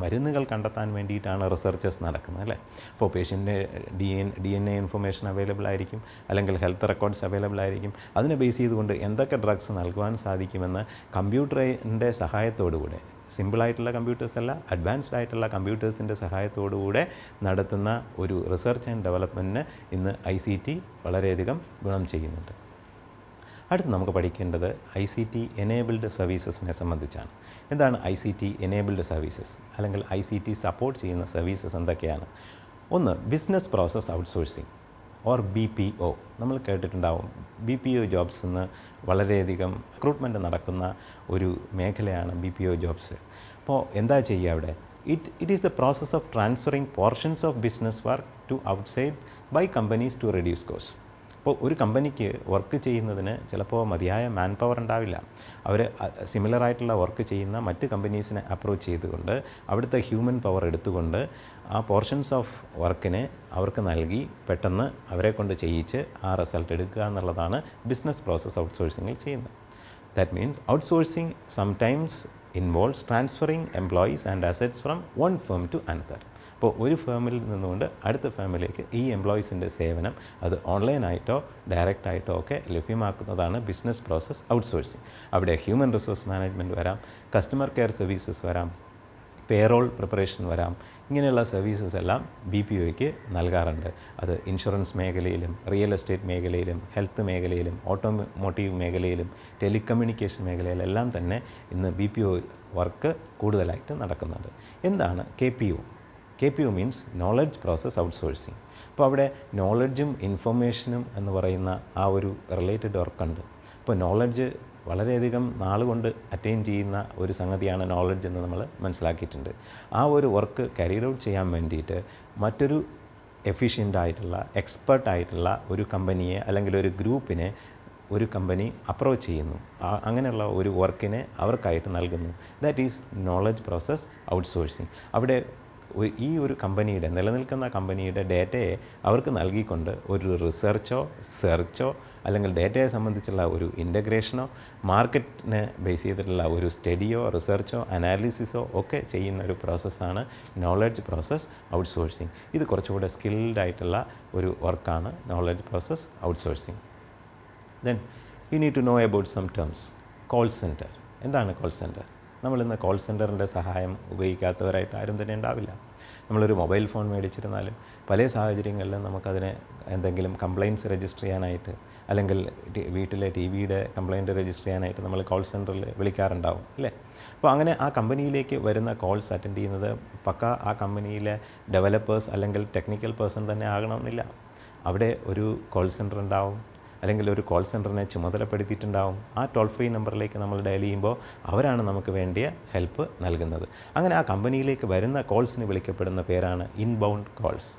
മരുന്നുകൾ കണ്ടെത്താൻ വേണ്ടിയിട്ടാണ് റിസർച്ചേഴ്സ് നടക്കുന്നത് അല്ലേ അപ്പോൾ പേഷ്യൻ്റെ D N D N A information available ആയിരിക്കും അല്ലെങ്കിൽ ഹെൽത്ത് റെക്കോർഡ്സ് അവൈലബിൾ ആയിരിക്കും അതിനെ ബേസ് ചെയ്തുകൊണ്ട് എന്തൊക്കെ ഡ്രഗ്സ് നൽകുവാൻ സാധിക്കുമെന്ന് കമ്പ്യൂട്ടറിൻ്റെ സഹായത്തോടുകൂടെ സിമ്പിളായിട്ടുള്ള കമ്പ്യൂട്ടേഴ്സ് അല്ല അഡ്വാൻസ്ഡ് ആയിട്ടുള്ള കമ്പ്യൂട്ടേഴ്സിൻ്റെ സഹായത്തോടുകൂടെ നടത്തുന്ന ഒരു റിസർച്ച് ആൻഡ് ഡെവലപ്മെൻറ്റിന് ഇന്ന് ഐ സി ടി വളരെയധികം ഗുണം ചെയ്യുന്നുണ്ട് അടുത്ത് നമുക്ക് പഠിക്കേണ്ടത് ഐ സി ടി എനേബിൾഡ് സർവീസസിനെ സംബന്ധിച്ചാണ് എന്താണ് I C T enabled services അല്ലെങ്കിൽ ഐ സി ടി സപ്പോർട്ട് ചെയ്യുന്ന സർവീസസ് എന്തൊക്കെയാണ് ഒന്ന് business process outsourcing or B P O നമ്മൾ കേട്ടിട്ടുണ്ടാവും ബി പി ഒ ജോബ്സ് എന്ന് വളരെയധികം റിക്രൂട്ട്മെൻറ്റ് നടക്കുന്ന ഒരു മേഖലയാണ് ബി പി ഒ ജോബ്സ് അപ്പോൾ എന്താ ചെയ്യുക അവിടെ it it is the process of transferring portions of business work to outside by companies to reduce cost അപ്പോൾ ഒരു കമ്പനിക്ക് വർക്ക് ചെയ്യുന്നതിന് ചിലപ്പോൾ മതിയായ മാൻ പവർ ഉണ്ടാവില്ല അവർ സിമിലർ ആയിട്ടുള്ള വർക്ക് ചെയ്യുന്ന മറ്റ് കമ്പനീസിനെ അപ്രോച്ച് ചെയ്തുകൊണ്ട് അവിടുത്തെ ഹ്യൂമൻ പവർ എടുത്തുകൊണ്ട് ആ പോർഷൻസ് ഓഫ് വർക്കിനെ അവർക്ക് നൽകി പെട്ടെന്ന് അവരെ കൊണ്ട് ചെയ്യിച്ച് ആ റിസൾട്ട് എടുക്കുക എന്നുള്ളതാണ് ബിസിനസ് പ്രോസസ്സ് ഔട്ട്സോഴ്സിങ്ങിൽ ചെയ്യുന്നത് that means outsourcing sometimes involves transferring employees and assets from one firm to another അപ്പോൾ ഒരു ഫേമിൽ നിന്നുകൊണ്ട് അടുത്ത ഫേമിലേക്ക് ഈ എംപ്ലോയീസിൻ്റെ സേവനം അത് ഓൺലൈനായിട്ടോ ആയിട്ടോ ഒക്കെ ലഭ്യമാക്കുന്നതാണ് ബിസിനസ് പ്രോസസ്സ് ഔട്ട്സോഴ്സിങ് അവിടെ ഹ്യൂമൻ റിസോഴ്സ് മാനേജ്മെൻറ്റ് വരാം കസ്റ്റമർ കെയർ സർവീസസ് വരാം പേറോൾ പ്രിപ്പറേഷൻ വരാം ഇങ്ങനെയുള്ള സർവീസസ് എല്ലാം ബി പി ഒയ്ക്ക് നൽകാറുണ്ട് അത് ഇൻഷുറൻസ് മേഖലയിലും റിയൽ എസ്റ്റേറ്റ് മേഖലയിലും ഹെൽത്ത് മേഖലയിലും ഓട്ടോമോട്ടീവ് മേഖലയിലും ടെലികമ്മ്യൂണിക്കേഷൻ മേഖലയിലെല്ലാം തന്നെ ഇന്ന് ബി പി ഒ വർക്ക് കൂടുതലായിട്ട് നടക്കുന്നുണ്ട് എന്താണ് K P O K P U means knowledge process outsourcing അപ്പോൾ അവിടെ നോളജും ഇൻഫർമേഷനും എന്ന് പറയുന്ന ആ ഒരു റിലേറ്റഡ് വർക്കുണ്ട് അപ്പോൾ നോളജ് വളരെയധികം നാളുകൊണ്ട് അറ്റൈൻ ചെയ്യുന്ന ഒരു സംഗതിയാണ് നോളജ് എന്ന് നമ്മൾ മനസ്സിലാക്കിയിട്ടുണ്ട് ആ ഒരു വർക്ക് കരിയർ ഔട്ട് ചെയ്യാൻ വേണ്ടിയിട്ട് മറ്റൊരു എഫിഷ്യൻ്റ് ആയിട്ടുള്ള എക്സ്പേർട്ട് ആയിട്ടുള്ള ഒരു കമ്പനിയെ അല്ലെങ്കിൽ ഒരു ഗ്രൂപ്പിനെ ഒരു കമ്പനി അപ്രോച്ച് ചെയ്യുന്നു അങ്ങനെയുള്ള ഒരു വർക്കിനെ അവർക്കായിട്ട് നൽകുന്നു that is knowledge process outsourcing അവിടെ ഈ ഒരു കമ്പനിയുടെ നിലനിൽക്കുന്ന കമ്പനിയുടെ ഡേറ്റയെ അവർക്ക് നൽകിക്കൊണ്ട് ഒരു റിസർച്ചോ സെർച്ചോ അല്ലെങ്കിൽ ഡേറ്റയെ സംബന്ധിച്ചുള്ള ഒരു ഇൻ്റഗ്രേഷനോ മാർക്കറ്റിനെ ബേസ് ചെയ്തിട്ടുള്ള ഒരു സ്റ്റഡിയോ റിസർച്ചോ അനാലിസിസോ ഒക്കെ ചെയ്യുന്ന ഒരു പ്രോസസ്സാണ് നോളജ് പ്രോസസ്സ് ഔട്ട്സോഴ്സിങ് ഇത് കുറച്ചുകൂടെ സ്കിൽഡ് ആയിട്ടുള്ള ഒരു വർക്കാണ് knowledge process outsourcing then you need to know about some terms call centre എന്താണ് കോൾ സെൻറ്റർ നമ്മളിന്ന് കോൾ സെൻറ്ററിൻ്റെ സഹായം ഉപയോഗിക്കാത്തവരായിട്ട് ആരും തന്നെ ഉണ്ടാവില്ല നമ്മളൊരു മൊബൈൽ ഫോൺ മേടിച്ചിരുന്നാലും പല സാഹചര്യങ്ങളിലും നമുക്കതിനെ എന്തെങ്കിലും കംപ്ലയിൻസ് രജിസ്റ്റർ ചെയ്യാനായിട്ട് അല്ലെങ്കിൽ വീട്ടിലെ ടി വിയുടെ കംപ്ലയിൻ്റ് രജിസ്റ്റർ ചെയ്യാനായിട്ട് നമ്മൾ കോൾ സെൻറ്ററിൽ വിളിക്കാറുണ്ടാവും അല്ലേ അപ്പോൾ അങ്ങനെ ആ കമ്പനിയിലേക്ക് വരുന്ന കോൾസ് അറ്റൻഡ് ചെയ്യുന്നത് പക്ക ആ കമ്പനിയിലെ ഡെവലപ്പേഴ്സ് അല്ലെങ്കിൽ ടെക്നിക്കൽ പേഴ്സൺ തന്നെ ആകണമെന്നില്ല അവിടെ ഒരു കോൾ സെൻറ്റർ ഉണ്ടാവും അല്ലെങ്കിൽ ഒരു കോൾ സെൻറ്ററിനെ ചുമതലപ്പെടുത്തിയിട്ടുണ്ടാവും ആ ടോൾ ഫ്രീ നമ്പറിലേക്ക് നമ്മൾ ഡയൽ ചെയ്യുമ്പോൾ അവരാണ് നമുക്ക് വേണ്ടിയ ഹെൽപ്പ് നൽകുന്നത് അങ്ങനെ ആ കമ്പനിയിലേക്ക് വരുന്ന കോൾസിന് വിളിക്കപ്പെടുന്ന പേരാണ് ഇൻബൗണ്ട് കോൾസ്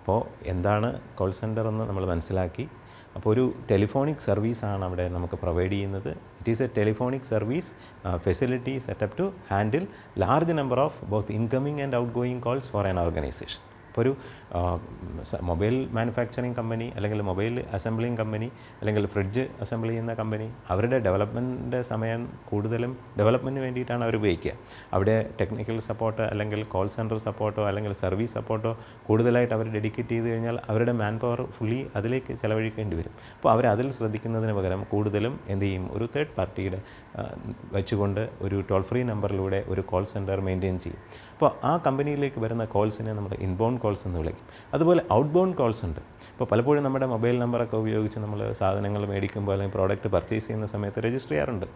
അപ്പോൾ എന്താണ് കോൾ സെൻറ്റർ എന്ന് നമ്മൾ മനസ്സിലാക്കി അപ്പോൾ ഒരു ടെലിഫോണിക് സർവീസാണ് അവിടെ നമുക്ക് പ്രൊവൈഡ് ചെയ്യുന്നത് it is a telephonic service facility setup to handle large number of both incoming and outgoing calls for an organisation ഇപ്പോൾ ഒരു മൊബൈൽ മാനുഫാക്ചറിങ് കമ്പനി അല്ലെങ്കിൽ മൊബൈൽ അസംബ്ലിങ് കമ്പനി അല്ലെങ്കിൽ ഫ്രിഡ്ജ് അസംബിൾ ചെയ്യുന്ന company അവരുടെ ഡെവലപ്മെൻറ്റിൻ്റെ സമയം കൂടുതലും ഡെവലപ്മെൻറ്റിന് വേണ്ടിയിട്ടാണ് അവർ ഉപയോഗിക്കുക അവിടെ ടെക്നിക്കൽ സപ്പോർട്ട് അല്ലെങ്കിൽ കോൾ സെൻറ്റർ സപ്പോർട്ടോ അല്ലെങ്കിൽ സർവീസ് സപ്പോർട്ടോ കൂടുതലായിട്ട് അവർ ഡെഡിക്കേറ്റ് ചെയ്ത് കഴിഞ്ഞാൽ അവരുടെ മാൻ പവർ ഫുള്ളി അതിലേക്ക് ചിലവഴിക്കേണ്ടി വരും അപ്പോൾ അവർ അതിൽ ശ്രദ്ധിക്കുന്നതിന് പകരം കൂടുതലും എന്ത് ചെയ്യും ഒരു തേർഡ് പാർട്ടിയുടെ വെച്ചുകൊണ്ട് ഒരു ടോൾ ഫ്രീ നമ്പറിലൂടെ ഒരു കോൾ സെൻറ്റർ മെയിൻറ്റെയിൻ ചെയ്യും അപ്പോൾ ആ കമ്പനിയിലേക്ക് വരുന്ന കോൾസിനെ നമ്മൾ ഇൻബൗണ്ട് കോൾസ് എന്ന് വിളിക്കും അതുപോലെ ഔട്ട്ബൗണ്ട് കോൾസ് ഉണ്ട് ഇപ്പോൾ പലപ്പോഴും നമ്മുടെ മൊബൈൽ നമ്പറൊക്കെ ഉപയോഗിച്ച് നമ്മൾ സാധനങ്ങൾ മേടിക്കുമ്പോൾ അല്ലെങ്കിൽ പ്രോഡക്റ്റ് പർച്ചേസ് ചെയ്യുന്ന സമയത്ത് രജിസ്റ്റർ ചെയ്യാറുണ്ട്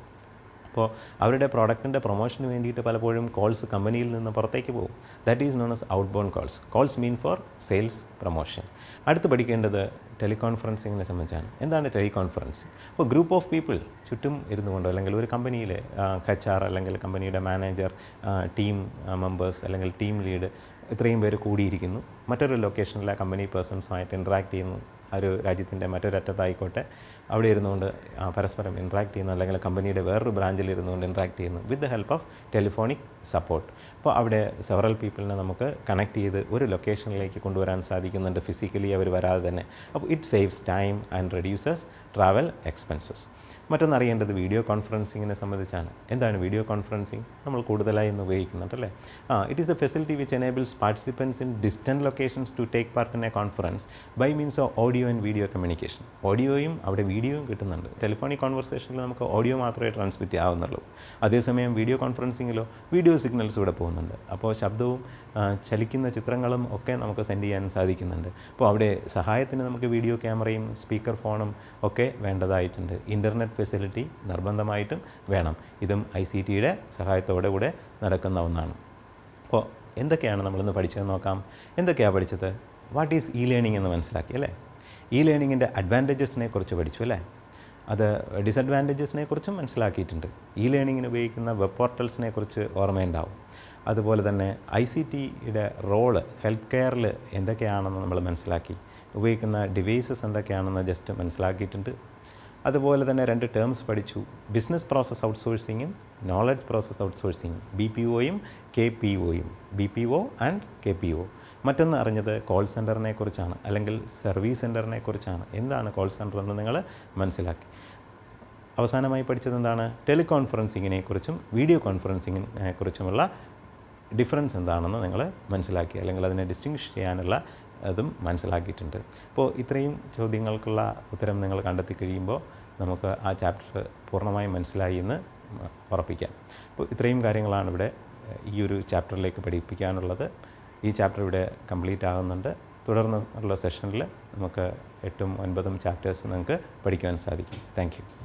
അപ്പോൾ അവരുടെ പ്രോഡക്റ്റിൻ്റെ പ്രൊമോഷന് വേണ്ടിയിട്ട് പലപ്പോഴും കോൾസ് കമ്പനിയിൽ നിന്ന് പുറത്തേക്ക് പോകും that is known as outbound calls calls mean for sales promotion അടുത്ത് പഠിക്കേണ്ടത് ടെലികോൺഫറൻസിങ്ങിനെ സംബന്ധിച്ചാണ് എന്താണ് ടെലികോൺഫറൻസിങ് അപ്പോൾ ഗ്രൂപ്പ് ഓഫ് പീപ്പിൾ ചുറ്റും ഇരുന്നു കൊണ്ടോ അല്ലെങ്കിൽ ഒരു കമ്പനിയിൽ എച്ച് ആർ അല്ലെങ്കിൽ കമ്പനിയുടെ മാനേജർ ടീം മെമ്പേഴ്സ് അല്ലെങ്കിൽ ടീം ലീഡ് ഇത്രയും പേര് കൂടിയിരിക്കുന്നു മറ്റൊരു ലൊക്കേഷനിലെ കമ്പനി പേഴ്സൺസുമായിട്ട് ഇൻട്രാക്ട് ചെയ്യുന്നു ഒരു രാജ്യത്തിൻ്റെ മറ്റൊരറ്റത്തായിക്കോട്ടെ അവിടെ ഇരുന്നുകൊണ്ട് പരസ്പരം ഇൻട്രാക്ട് ചെയ്യുന്നു അല്ലെങ്കിൽ കമ്പനിയുടെ വേറൊരു ബ്രാഞ്ചിൽ ഇരുന്നുകൊണ്ട് ഇൻട്രാക്ട് ചെയ്യുന്നു with the help of telephonic support അപ്പോൾ അവിടെ സെവറൽ പീപ്പിളിനെ നമുക്ക് കണക്ട് ചെയ്ത് ഒരു ലൊക്കേഷനിലേക്ക് കൊണ്ടുവരാൻ സാധിക്കുന്നുണ്ട് ഫിസിക്കലി അവർ വരാതെ തന്നെ അപ്പോൾ it saves time and reduces travel expenses മറ്റൊന്ന് അറിയേണ്ടത് വീഡിയോ കോൺഫറൻസിങ്ങിനെ സംബന്ധിച്ചാണ് എന്താണ് വീഡിയോ കോൺഫറൻസിങ് നമ്മൾ കൂടുതലായി ഇന്ന് ഉപയോഗിക്കുന്നുണ്ട് അല്ലേ ആ it is a facility which enables participants in distant locations to take part in a conference by means of audio and video communication ഓഡിയോയും അവിടെ വീഡിയോയും കിട്ടുന്നുണ്ട് ടെലിഫോണിക് കോൺവെർസേഷനിൽ നമുക്ക് ഓഡിയോ മാത്രമേ ട്രാൻസ്മിറ്റ് ആവുന്നുള്ളൂ അതേസമയം വീഡിയോ കോൺഫറൻസിങ്ങിലോ വീഡിയോ സിഗ്നൽസ് ഇവിടെ പോകുന്നുണ്ട് അപ്പോൾ ശബ്ദവും ചലിക്കുന്ന ചിത്രങ്ങളും ഒക്കെ നമുക്ക് സെൻഡ് ചെയ്യാൻ സാധിക്കുന്നുണ്ട് അപ്പോൾ അവിടെ സഹായത്തിന് നമുക്ക് വീഡിയോ ക്യാമറയും സ്പീക്കർ ഫോണും ഒക്കെ വേണ്ടതായിട്ടുണ്ട് ഇൻ്റർനെറ്റ് ഫെസിലിറ്റി നിർബന്ധമായിട്ടും വേണം ഇതും ഐ സി ടിയുടെ സഹായത്തോടെ കൂടെ നടക്കുന്ന ഒന്നാണ് അപ്പോൾ എന്തൊക്കെയാണ് നമ്മളിന്ന് പഠിച്ചത് നോക്കാം എന്തൊക്കെയാണ് പഠിച്ചത് വാട്ട് ഈസ് ഇ ലേണിംഗ് എന്ന് മനസ്സിലാക്കി അല്ലേ ഇ ലേണിങ്ങിൻ്റെ അഡ്വാൻറ്റേജസിനെ കുറിച്ച് പഠിച്ചു അല്ലേ അത് ഡിസഡ്വാൻറ്റേജസിനെ കുറിച്ചും മനസ്സിലാക്കിയിട്ടുണ്ട് ഇ ലേണിങ്ങിന് ഉപയോഗിക്കുന്ന വെബ് പോർട്ടൽസിനെ കുറിച്ച് ഓർമ്മയുണ്ടാവും അതുപോലെ തന്നെ ഐ സി ടിയുടെ റോള് ഹെൽത്ത് കെയറിൽ എന്തൊക്കെയാണെന്ന് നമ്മൾ മനസ്സിലാക്കി ഉപയോഗിക്കുന്ന ഡിവൈസസ് എന്തൊക്കെയാണെന്ന് ജസ്റ്റ് മനസ്സിലാക്കിയിട്ടുണ്ട് അതുപോലെ തന്നെ രണ്ട് ടേംസ് പഠിച്ചു ബിസിനസ് പ്രോസസ് ഔട്ട്സോഴ്സിങ്ങും നോളജ് പ്രോസസ് ഔട്ട്സോഴ്സിങ്ങും ബി പി ഒയും കെ പി ഒയും B P O and K P O മറ്റൊന്ന് അറിഞ്ഞത് കോൾ സെൻറ്ററിനെ കുറിച്ചാണ് അല്ലെങ്കിൽ സർവീസ് സെൻറ്ററിനെ കുറിച്ചാണ് എന്താണ് കോൾ സെൻറ്റർ എന്ന് നിങ്ങൾ മനസ്സിലാക്കി അവസാനമായി പഠിച്ചത് എന്താണ് ടെലികോൺഫറൻസിങ്ങിനെ കുറിച്ചും വീഡിയോ കോൺഫറൻസിങ്ങിനെ കുറിച്ചുമുള്ള ഡിഫറൻസ് എന്താണെന്ന് നിങ്ങൾ മനസ്സിലാക്കി അല്ലെങ്കിൽ അതിനെ ഡിസ്റ്റിങ്ഷ് ചെയ്യാനുള്ള അതും മനസ്സിലാക്കിയിട്ടുണ്ട് അപ്പോൾ ഇത്രയും ചോദ്യങ്ങൾക്കുള്ള ഉത്തരം നിങ്ങൾ കണ്ടെത്തി കഴിയുമ്പോൾ നമുക്ക് ആ ചാപ്റ്റർ പൂർണ്ണമായും മനസ്സിലായി എന്ന് ഉറപ്പിക്കാം അപ്പോൾ ഇത്രയും കാര്യങ്ങളാണ് ഇവിടെ ഈ ഒരു ചാപ്റ്ററിലേക്ക് പഠിപ്പിക്കാനുള്ളത് ഈ ചാപ്റ്റർ ഇവിടെ കംപ്ലീറ്റ് ആകുന്നുണ്ട് തുടർന്നുള്ള സെഷനിൽ നമുക്ക് എട്ടും ഒൻപതും ചാപ്റ്റേഴ്സ് നിങ്ങൾക്ക് പഠിക്കുവാൻ സാധിക്കും താങ്ക്